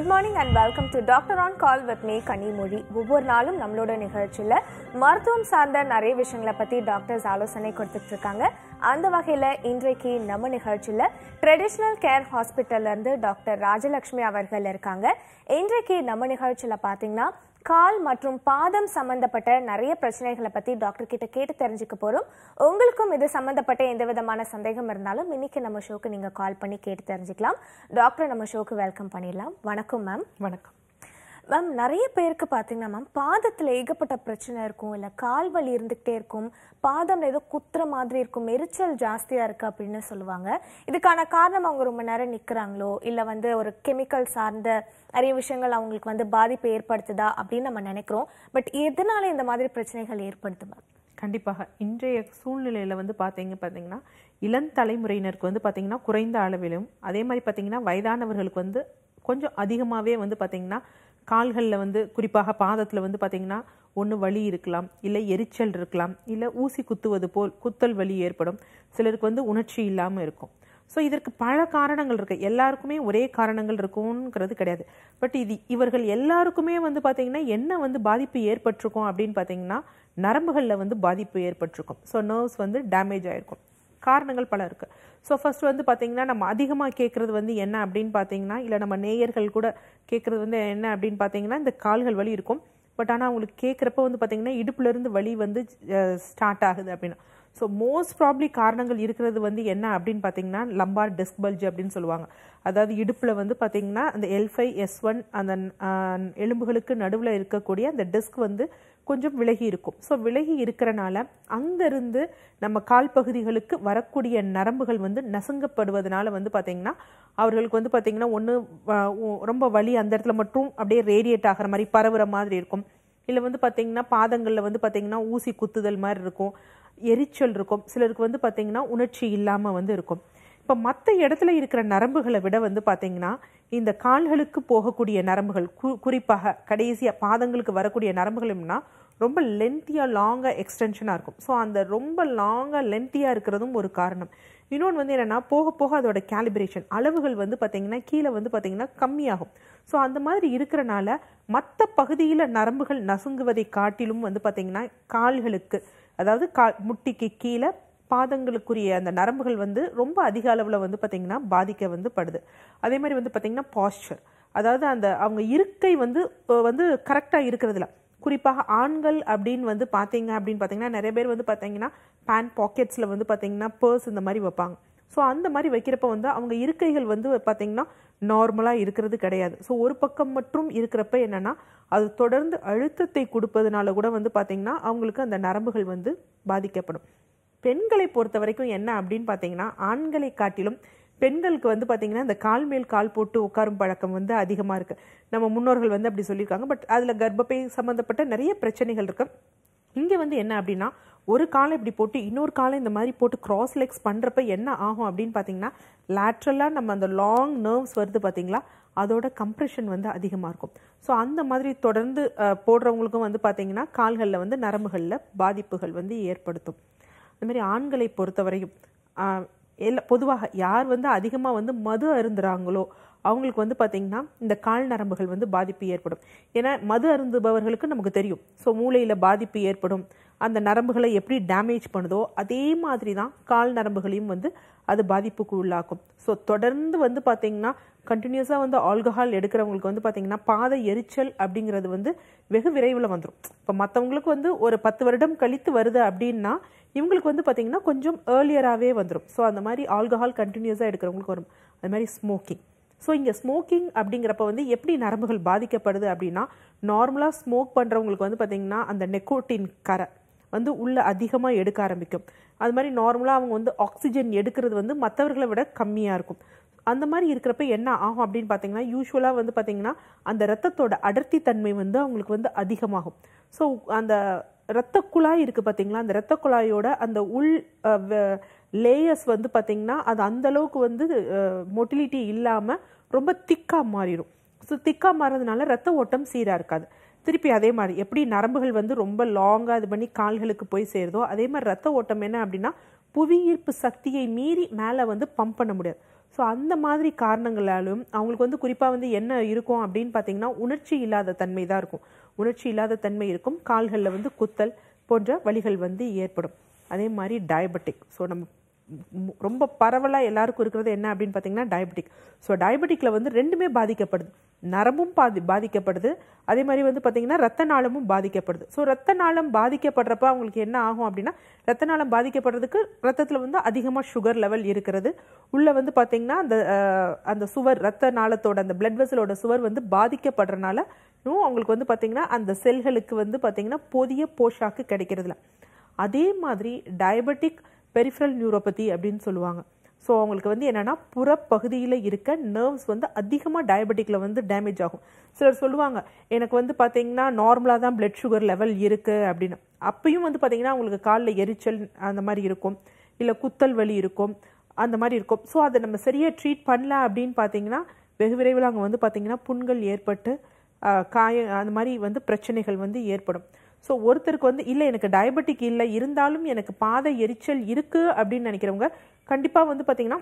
Good morning and welcome to doctor on call with me Kanimozhi ஒவ்வொரு நாளும் நம்மளோட நிகழ்ச்சியில் மருத்துவம் சார்ந்த நிறைய விஷயங்களை பற்றி டாக்டர்ஸ் ஆலோசனை கொடுத்துட்டு இருக்காங்க அந்த வகையில் இன்றைக்கு நம்ம நிகழ்ச்சியில் ட்ரெடிஷ்னல் கேர் ஹாஸ்பிட்டல்லேருந்து டாக்டர் ராஜலக்ஷ்மி அவர்கள் இருக்காங்க இன்றைக்கு நம்ம நிகழ்ச்சியில் பார்த்தீங்கன்னா கால் மற்றும் பாதம் சம்பந்தப்பட்ட நிறைய பிரச்சனைகளை பற்றி டாக்டர் கிட்ட கேட்டு தெரிஞ்சுக்க போகிறோம் உங்களுக்கும் இது சம்மந்தப்பட்ட எந்த விதமான சந்தேகம் இருந்தாலும் இன்னைக்கு நம்ம ஷோக்கு நீங்கள் கால் பண்ணி கேட்டு தெரிஞ்சுக்கலாம் டாக்டர் நம்ம ஷோக்கு வெல்கம் பண்ணிடலாம் வணக்கம் மேம் வணக்கம் மேம் நிறைய பேருக்கு பார்த்தீங்கன்னா மேம் பாதத்தில் ஏகப்பட்ட பிரச்சனை இருக்கும் இல்லை கால் வலி இருந்துக்கிட்டே இருக்கும் பாதம் ஏதோ குத்துற மாதிரி இருக்கும் எரிச்சல் ஜாஸ்தியாக இருக்குது அப்படின்னு சொல்லுவாங்க இதுக்கான காரணம் அவங்க ரொம்ப நேரம் நிற்கிறாங்களோ இல்லை வந்து ஒரு கெமிக்கல் சார்ந்த நிறைய விஷயங்கள் அவங்களுக்கு வந்து பாதிப்பு ஏற்படுத்துதா அப்படின்னு நம்ம நினைக்கிறோம் பட் எதனால இந்த மாதிரி பிரச்சனைகள் ஏற்படுத்து மேம் கண்டிப்பாக இன்றைய சூழ்நிலையில் வந்து பார்த்தீங்க பார்த்தீங்கன்னா இளம் தலைமுறையினருக்கு வந்து பார்த்தீங்கன்னா குறைந்த அளவிலும் அதே மாதிரி பார்த்தீங்கன்னா வயதானவர்களுக்கு வந்து கொஞ்சம் அதிகமாகவே வந்து பார்த்தீங்கன்னா கால்களில் வந்து குறிப்பாக பாதத்தில் வந்து பார்த்திங்கன்னா ஒன்று வலி இருக்கலாம் இல்லை எரிச்சல் இருக்கலாம் இல்லை ஊசி குத்துவது போல் குத்தல் வலி ஏற்படும் சிலருக்கு வந்து உணர்ச்சி இல்லாமல் இருக்கும் ஸோ இதற்கு பல காரணங்கள் இருக்குது எல்லாருக்குமே ஒரே காரணங்கள் இருக்கும்ங்கிறது கிடையாது பட் இது இவர்கள் எல்லாருக்குமே வந்து பார்த்திங்கன்னா என்ன வந்து பாதிப்பு ஏற்பட்டிருக்கும் அப்படின்னு பார்த்திங்கன்னா நரம்புகளில் வந்து பாதிப்பு ஏற்பட்டிருக்கும் ஸோ நர்வ்ஸ் வந்து டேமேஜ் ஆகிருக்கும் காரணங்கள் பல இருக்குது ஸோ ஃபஸ்ட் வந்து பார்த்திங்கன்னா நம்ம அதிகமாக கேட்குறது வந்து என்ன அப்படின்னு பார்த்தீங்கன்னா இல்லை நம்ம நேயர்கள் கூட கேட்குறது வந்து என்ன அப்படின்னு பார்த்தீங்கன்னா இந்த கால்கள் வலி இருக்கும் பட் ஆனால் அவங்களுக்கு கேட்குறப்ப வந்து பார்த்திங்கன்னா இடுப்புலேருந்து வலி வந்து ஸ்டார்ட் ஆகுது அப்படின்னா ஸோ மோஸ்ட் ப்ராப்ளி காரணங்கள் இருக்கிறது வந்து என்ன அப்படின்னு பார்த்தீங்கன்னா லம்பார் டெஸ்க் பல்ஜ் அப்படின்னு சொல்லுவாங்க அதாவது இடுப்பில் வந்து பார்த்திங்கன்னா அந்த எல் எஸ் ஒன் அந்த எலும்புகளுக்கு நடுவில் இருக்கக்கூடிய அந்த டெஸ்க் வந்து கொஞ்சம் விலகி இருக்கும் ஸோ விலகி இருக்கிறனால அங்கேருந்து நம்ம கால் பகுதிகளுக்கு வரக்கூடிய நரம்புகள் வந்து நசுங்கப்படுவதனால வந்து பார்த்திங்கன்னா அவர்களுக்கு வந்து பார்த்திங்கன்னா ஒன்று ரொம்ப வலி அந்த இடத்துல மட்டும் அப்படியே ரேடியேட் ஆகிற மாதிரி பரவுற மாதிரி இருக்கும் இல்லை வந்து பார்த்திங்கன்னா பாதங்களில் வந்து பார்த்திங்கன்னா ஊசி குத்துதல் மாதிரி இருக்கும் எரிச்சல் இருக்கும் சிலருக்கு வந்து பார்த்திங்கன்னா உணர்ச்சி இல்லாமல் வந்து இருக்கும் இப்போ மற்ற இடத்துல இருக்கிற நரம்புகளை விட வந்து பார்த்திங்கன்னா இந்த கால்களுக்கு போகக்கூடிய நரம்புகள் கு குறிப்பாக கடைசியாக பாதங்களுக்கு வரக்கூடிய நரம்புகளும்னா ரொம்ப லென்த்தியாக லாங்காக எக்ஸ்டென்ஷனாக இருக்கும் ஸோ அந்த ரொம்ப லாங்காக லென்த்தியாக இருக்கிறதும் ஒரு காரணம் இன்னொன்று வந்து என்னென்னா போக போக அதோட கேலிப்ரேஷன் அளவுகள் வந்து பார்த்திங்கன்னா கீழே வந்து பார்த்திங்கன்னா கம்மியாகும் ஸோ அந்த மாதிரி இருக்கிறனால மற்ற பகுதியில் நரம்புகள் நசுங்குவதை காட்டிலும் வந்து பார்த்திங்கன்னா கால்களுக்கு அதாவது கா முட்டிக்கு கீழே பாதங்களுக்குரிய அந்த நரம்புகள் வந்து ரொம்ப அதிக அளவில் வந்து பார்த்திங்கன்னா பாதிக்க வந்து படுது அதே மாதிரி வந்து பார்த்திங்கன்னா பாஸ்டர் அதாவது அந்த அவங்க இருக்கை வந்து வந்து கரெக்டாக இருக்கிறதுல குறிப்பாக ஆண்கள் அப்படின்னு வந்து பார்த்தீங்க அப்படின்னு பார்த்தீங்கன்னா நிறைய பேர் வந்து பார்த்தீங்கன்னா பேண்ட் பாக்கெட்ஸில் வந்து பார்த்தீங்கன்னா பர்ஸ் இந்த மாதிரி வைப்பாங்க ஸோ அந்த மாதிரி வைக்கிறப்ப வந்து அவங்க இருக்கைகள் வந்து பார்த்திங்கன்னா நார்மலாக இருக்கிறது கிடையாது ஸோ ஒரு பக்கம் மட்டும் இருக்கிறப்ப என்னென்னா அது தொடர்ந்து அழுத்தத்தை கொடுப்பதுனால கூட வந்து பார்த்திங்கன்னா அவங்களுக்கு அந்த நரம்புகள் வந்து பாதிக்கப்படும் பெண்களை பொறுத்த வரைக்கும் என்ன அப்படின்னு பார்த்தீங்கன்னா ஆண்களை காட்டிலும் பெண்களுக்கு வந்து பார்த்திங்கன்னா இந்த கால் மேல் கால் போட்டு உட்காரும் பழக்கம் வந்து அதிகமாக இருக்குது நம்ம முன்னோர்கள் வந்து அப்படி சொல்லியிருக்காங்க பட் அதில் கர்ப்பப்பை சம்மந்தப்பட்ட நிறைய பிரச்சனைகள் இருக்குது இங்கே வந்து என்ன அப்படின்னா ஒரு காலை இப்படி போட்டு இன்னொரு காலை இந்த மாதிரி போட்டு க்ராஸ் லெக்ஸ் பண்ணுறப்ப என்ன ஆகும் அப்படின்னு பார்த்தீங்கன்னா லேட்ரலாக நம்ம அந்த லாங் நர்வ்ஸ் வருது பார்த்தீங்களா அதோட கம்ப்ரெஷன் வந்து அதிகமாக இருக்கும் ஸோ அந்த மாதிரி தொடர்ந்து போடுறவங்களுக்கும் வந்து பார்த்திங்கன்னா கால்களில் வந்து நரம்புகளில் பாதிப்புகள் வந்து ஏற்படுத்தும் இந்த மாதிரி ஆண்களை பொறுத்தவரையும் எல்லா பொதுவாக யார் வந்து அதிகமாக வந்து மது அருந்துறாங்களோ அவங்களுக்கு வந்து பார்த்திங்கன்னா இந்த கால் நரம்புகள் வந்து பாதிப்பு ஏற்படும் ஏன்னா மது அருந்துபவர்களுக்கு நமக்கு தெரியும் ஸோ மூளையில் பாதிப்பு ஏற்படும் அந்த நரம்புகளை எப்படி டேமேஜ் பண்ணுதோ அதே மாதிரி தான் கால் நரம்புகளையும் வந்து அது பாதிப்புக்கு உள்ளாக்கும் ஸோ தொடர்ந்து வந்து பார்த்திங்கன்னா கண்டினியூஸாக வந்து ஆல்கஹால் எடுக்கிறவங்களுக்கு வந்து பார்த்திங்கன்னா பாத எரிச்சல் அப்படிங்கிறது வந்து வெகு விரைவில் வந்துடும் இப்போ மற்றவங்களுக்கு வந்து ஒரு பத்து வருடம் கழித்து வருது அப்படின்னா இவங்களுக்கு வந்து பார்த்திங்கன்னா கொஞ்சம் ஏர்லியராகவே வந்துடும் ஸோ அந்த மாதிரி ஆல்கஹால் கண்டினியூஸாக எடுக்கிறவங்களுக்கு வரும் அது மாதிரி ஸ்மோக்கிங் ஸோ இங்கே ஸ்மோக்கிங் அப்படிங்கிறப்ப வந்து எப்படி நரம்புகள் பாதிக்கப்படுது அப்படின்னா நார்மலாக ஸ்மோக் பண்ணுறவங்களுக்கு வந்து பார்த்திங்கன்னா அந்த நெக்கோட்டின் கரை வந்து உள்ளே அதிகமாக எடுக்க ஆரம்பிக்கும் அது மாதிரி நார்மலாக அவங்க வந்து ஆக்சிஜன் எடுக்கிறது வந்து மற்றவர்களை விட கம்மியாக இருக்கும் அந்த மாதிரி இருக்கிறப்ப என்ன ஆகும் அப்படின்னு பார்த்தீங்கன்னா யூஸ்வலாக வந்து பார்த்திங்கன்னா அந்த ரத்தத்தோட அடர்த்தி தன்மை வந்து அவங்களுக்கு வந்து அதிகமாகும் ஸோ அந்த இரத்த குழாய் இருக்குது பார்த்தீங்களா அந்த இரத்த குழாயோட அந்த உள் லேயர்ஸ் வந்து பார்த்திங்கன்னா அது அந்தளவுக்கு வந்து மொட்டிலிட்டி இல்லாமல் ரொம்ப திக்காக மாறிடும் ஸோ திக்காக மாறதுனால ரத்த ஓட்டம் சீராக இருக்காது திருப்பி அதே மாதிரி எப்படி நரம்புகள் வந்து ரொம்ப லாங்காக இது பண்ணி கால்களுக்கு போய் சேருதோ அதே மாதிரி ரத்த ஓட்டம் என்ன அப்படின்னா புவியீர்ப்பு சக்தியை மீறி மேலே வந்து பம்ப் பண்ண முடியாது ஸோ அந்த மாதிரி காரணங்களாலும் அவங்களுக்கு வந்து குறிப்பாக வந்து என்ன இருக்கும் அப்படின்னு பார்த்தீங்கன்னா உணர்ச்சி இல்லாத தன்மை தான் இருக்கும் உணர்ச்சி இல்லாத தன்மை இருக்கும் கால்களில் வந்து குத்தல் போன்ற வழிகள் வந்து ஏற்படும் அதே மாதிரி டயபெட்டிக் ஸோ நம்ம ரொம்ப பரவலாக எல்லாருக்கும் இருக்கிறது என்ன அப்படின்னு பார்த்தீங்கன்னா டயபெட்டிக் ஸோ டயபெட்டிக்கில் வந்து ரெண்டுமே பாதிக்கப்படுது நரம்பும் பாதி பாதிக்கப்படுது அதே மாதிரி வந்து பார்த்திங்கன்னா ரத்த நாளமும் பாதிக்கப்படுது ஸோ ரத்த நாளம் பாதிக்கப்படுறப்ப அவங்களுக்கு என்ன ஆகும் அப்படின்னா ரத்த நாளம் பாதிக்கப்படுறதுக்கு ரத்தத்தில் வந்து அதிகமாக சுகர் லெவல் இருக்கிறது உள்ளே வந்து பார்த்திங்கன்னா அந்த அந்த சுவர் ரத்த நாளத்தோட அந்த பிளட் வெசலோட சுவர் வந்து பாதிக்கப்படுறனால இன்னும் அவங்களுக்கு வந்து பார்த்திங்கன்னா அந்த செல்களுக்கு வந்து பார்த்திங்கன்னா புதிய போஷாக்கு கிடைக்கிறதுல அதே மாதிரி டயபெட்டிக் பெரிஃபரல் நியூரோபதி அப்படின்னு சொல்லுவாங்க ஸோ அவங்களுக்கு வந்து என்னென்னா புறப்பகுதியில் இருக்க நர்வ்ஸ் வந்து அதிகமாக டயபெட்டிக்கில் வந்து டேமேஜ் ஆகும் சிலர் சொல்லுவாங்க எனக்கு வந்து பார்த்தீங்கன்னா நார்மலாக தான் பிளட் சுகர் லெவல் இருக்குது அப்படின்னு அப்பையும் வந்து பார்த்தீங்கன்னா அவங்களுக்கு காலில் எரிச்சல் அந்த மாதிரி இருக்கும் இல்லை குத்தல் வலி இருக்கும் அந்த மாதிரி இருக்கும் ஸோ அதை நம்ம சரியாக ட்ரீட் பண்ணல அப்படின்னு பார்த்தீங்கன்னா வெகு விரைவில் அங்கே வந்து பார்த்தீங்கன்னா புண்கள் ஏற்பட்டு காய அந்த மாதிரி வந்து பிரச்சனைகள் வந்து ஏற்படும் ஸோ ஒருத்தருக்கு வந்து இல்லை எனக்கு டயபெட்டிக் இல்லை இருந்தாலும் எனக்கு பாத எரிச்சல் இருக்குது அப்படின்னு நினைக்கிறவங்க கண்டிப்பாக வந்து பார்த்திங்கன்னா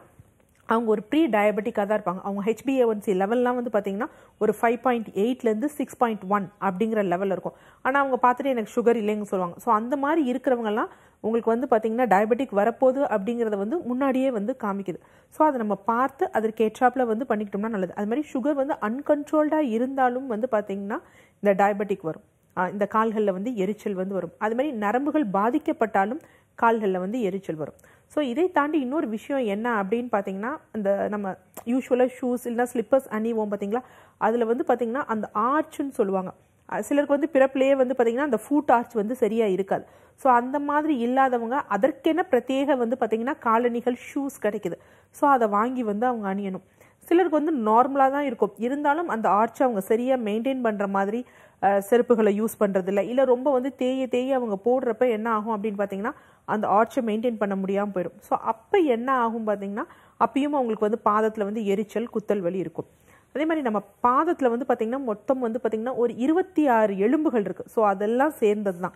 அவங்க ஒரு ப்ரீ டயபெட்டிக்காக தான் இருப்பாங்க அவங்க ஹெச்பிஏ சி லெவல்லாம் வந்து பார்த்திங்கன்னா ஒரு ஃபைவ் பாயிண்ட் எயிட்லேருந்து சிக்ஸ் பாயிண்ட் ஒன் அப்படிங்கிற லெவலில் இருக்கும் ஆனால் அவங்க பார்த்துட்டு எனக்கு சுகர் இல்லைன்னு சொல்லுவாங்க ஸோ அந்த மாதிரி இருக்கிறவங்கலாம் உங்களுக்கு வந்து பார்த்திங்கன்னா டயபெட்டிக் வரப்போகுது அப்படிங்கிறத வந்து முன்னாடியே வந்து காமிக்குது ஸோ அதை நம்ம பார்த்து அதற்கேற்றாப்பில் வந்து பண்ணிக்கிட்டோம்னா நல்லது அது மாதிரி சுகர் வந்து அன்கன்ட்ரோல்டாக இருந்தாலும் வந்து பார்த்திங்கன்னா இந்த டயபெட்டிக் வரும் இந்த கால்களில் வந்து எரிச்சல் வந்து வரும் அது மாதிரி நரம்புகள் பாதிக்கப்பட்டாலும் கால்களில் வந்து எரிச்சல் வரும் ஸோ இதை தாண்டி இன்னொரு விஷயம் என்ன அப்படின்னு பார்த்தீங்கன்னா இந்த நம்ம யூஸ்வலாக ஷூஸ் இல்லைனா ஸ்லிப்பர்ஸ் அணிவோம் பார்த்தீங்களா அதில் வந்து பார்த்திங்கன்னா அந்த ஆர்ச்சுன்னு சொல்லுவாங்க சிலருக்கு வந்து பிறப்புலேயே வந்து பார்த்திங்கன்னா அந்த ஃபூட் ஆர்ச் வந்து சரியாக இருக்காது ஸோ அந்த மாதிரி இல்லாதவங்க அதற்கென பிரத்யேக வந்து பார்த்திங்கன்னா காலணிகள் ஷூஸ் கிடைக்குது ஸோ அதை வாங்கி வந்து அவங்க அணியணும் சிலருக்கு வந்து நார்மலாக தான் இருக்கும் இருந்தாலும் அந்த ஆர்ச்சை அவங்க சரியாக மெயின்டைன் பண்ணுற மாதிரி செருப்புகளை யூஸ் பண்ணுறதில்ல இல்லை ரொம்ப வந்து தேய தேய அவங்க போடுறப்ப என்ன ஆகும் அப்படின்னு பார்த்தீங்கன்னா அந்த ஆர்ச்சை மெயின்டைன் பண்ண முடியாமல் போயிடும் ஸோ அப்போ என்ன ஆகும் பார்த்தீங்கன்னா அப்பயும் அவங்களுக்கு வந்து பாதத்தில் வந்து எரிச்சல் குத்தல் வலி இருக்கும் அதே மாதிரி நம்ம பாதத்தில் வந்து பார்த்திங்கன்னா மொத்தம் வந்து பார்த்திங்கன்னா ஒரு இருபத்தி ஆறு எலும்புகள் இருக்குது ஸோ அதெல்லாம் சேர்ந்தது தான்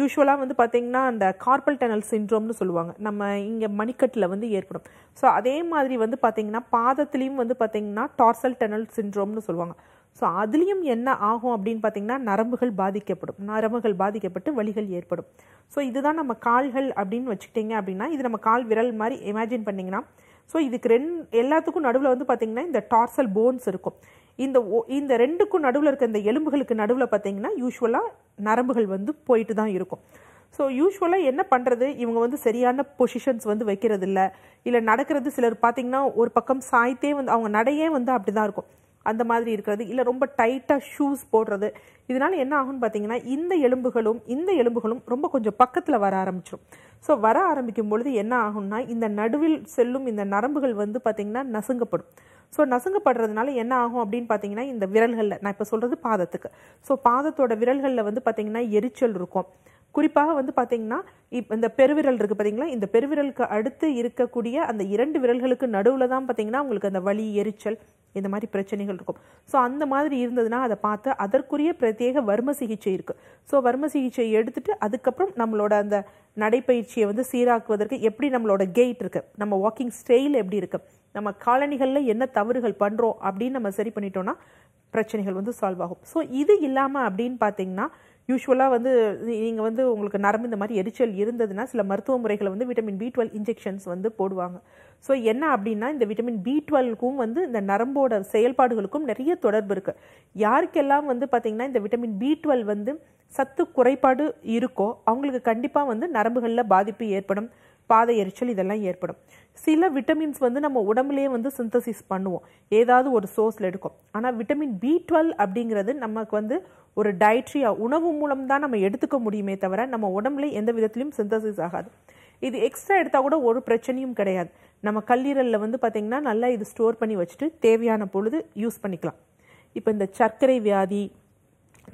யூஸ்வலாக வந்து பார்த்திங்கன்னா அந்த கார்பல் டனல் சின்ட்ரோம்னு சொல்லுவாங்க நம்ம இங்கே மணிக்கட்டில் வந்து ஏற்படும் ஸோ அதே மாதிரி வந்து பார்த்திங்கன்னா பாதத்துலேயும் வந்து பார்த்திங்கன்னா டார்சல் டனல் சின்ட்ரோம்னு சொல்லுவாங்க ஸோ அதுலேயும் என்ன ஆகும் அப்படின்னு பார்த்திங்கன்னா நரம்புகள் பாதிக்கப்படும் நரம்புகள் பாதிக்கப்பட்டு வழிகள் ஏற்படும் ஸோ இதுதான் நம்ம கால்கள் அப்படின்னு வச்சுக்கிட்டிங்க அப்படின்னா இது நம்ம கால் விரல் மாதிரி இமேஜின் பண்ணிங்கன்னா ஸோ இதுக்கு ரெண் எல்லாத்துக்கும் நடுவில் வந்து பார்த்திங்கன்னா இந்த டார்சல் போன்ஸ் இருக்கும் இந்த இந்த ரெண்டுக்கும் நடுவில் இருக்க இந்த எலும்புகளுக்கு நடுவில் பார்த்திங்கன்னா யூஸ்வலாக நரம்புகள் வந்து போயிட்டு தான் இருக்கும் ஸோ யூஸ்வலாக என்ன பண்ணுறது இவங்க வந்து சரியான பொசிஷன்ஸ் வந்து வைக்கிறது இல்லை இல்லை நடக்கிறது சிலர் பார்த்திங்கன்னா ஒரு பக்கம் சாய்த்தே வந்து அவங்க நடையே வந்து அப்படி தான் இருக்கும் அந்த மாதிரி இருக்கிறது இல்லை ரொம்ப டைட்டாக ஷூஸ் போடுறது இதனால் என்ன ஆகும்னு பார்த்தீங்கன்னா இந்த எலும்புகளும் இந்த எலும்புகளும் ரொம்ப கொஞ்சம் பக்கத்தில் வர ஆரம்பிச்சிடும் ஸோ வர ஆரம்பிக்கும் பொழுது என்ன ஆகும்னா இந்த நடுவில் செல்லும் இந்த நரம்புகள் வந்து பார்த்திங்கன்னா நசுங்கப்படும் ஸோ நசுங்கப்படுறதுனால என்ன ஆகும் அப்படின்னு பார்த்தீங்கன்னா இந்த விரல்களில் நான் இப்போ சொல்கிறது பாதத்துக்கு ஸோ பாதத்தோட விரல்களில் வந்து பார்த்திங்கன்னா எரிச்சல் இருக்கும் குறிப்பாக வந்து பார்த்தீங்கன்னா இப் இந்த பெருவிரல் இருக்குது பார்த்தீங்களா இந்த பெருவிரலுக்கு அடுத்து இருக்கக்கூடிய அந்த இரண்டு விரல்களுக்கு நடுவில் தான் பார்த்தீங்கன்னா உங்களுக்கு அந்த வலி எரிச்சல் இந்த மாதிரி பிரச்சனைகள் இருக்கும் ஸோ அந்த மாதிரி இருந்ததுன்னா அதை பார்த்து அதற்குரிய பிரத்யேக வர்ம சிகிச்சை இருக்குது ஸோ வர்ம சிகிச்சை எடுத்துட்டு அதுக்கப்புறம் நம்மளோட அந்த நடைப்பயிற்சியை வந்து சீராக்குவதற்கு எப்படி நம்மளோட கெயிட் இருக்குது நம்ம வாக்கிங் ஸ்டைல் எப்படி இருக்குது நம்ம காலனிகளில் என்ன தவறுகள் பண்ணுறோம் அப்படின்னு நம்ம சரி பண்ணிட்டோம்னா பிரச்சனைகள் வந்து சால்வ் ஆகும் ஸோ இது இல்லாமல் அப்படின்னு பார்த்தீங்கன்னா யூஸ்வலாக வந்து நீங்கள் வந்து உங்களுக்கு நரம்பு இந்த மாதிரி எரிச்சல் இருந்ததுன்னா சில மருத்துவ முறைகளை வந்து விட்டமின் பி டுவெல் இன்ஜெக்ஷன்ஸ் வந்து போடுவாங்க ஸோ என்ன அப்படின்னா இந்த விட்டமின் பி டுவெல்க்கும் வந்து இந்த நரம்போட செயல்பாடுகளுக்கும் நிறைய தொடர்பு இருக்குது யாருக்கெல்லாம் வந்து பார்த்திங்கன்னா இந்த விட்டமின் பி டுவெல் வந்து சத்து குறைபாடு இருக்கோ அவங்களுக்கு கண்டிப்பாக வந்து நரம்புகளில் பாதிப்பு ஏற்படும் பாத எரிச்சல் இதெல்லாம் ஏற்படும் சில விட்டமின்ஸ் வந்து நம்ம உடம்புலேயே வந்து சிந்தசிஸ் பண்ணுவோம் ஏதாவது ஒரு சோர்ஸில் எடுக்கும் ஆனால் விட்டமின் பி டுவெல் அப்படிங்கிறது நமக்கு வந்து ஒரு டயட்ரி உணவு மூலம் தான் நம்ம எடுத்துக்க முடியுமே தவிர நம்ம உடம்புல எந்த விதத்துலையும் சிந்தசிஸ் ஆகாது இது எக்ஸ்ட்ரா எடுத்தால் கூட ஒரு பிரச்சனையும் கிடையாது நம்ம கல்லீரலில் வந்து பார்த்திங்கன்னா நல்லா இது ஸ்டோர் பண்ணி வச்சுட்டு தேவையான பொழுது யூஸ் பண்ணிக்கலாம் இப்போ இந்த சர்க்கரை வியாதி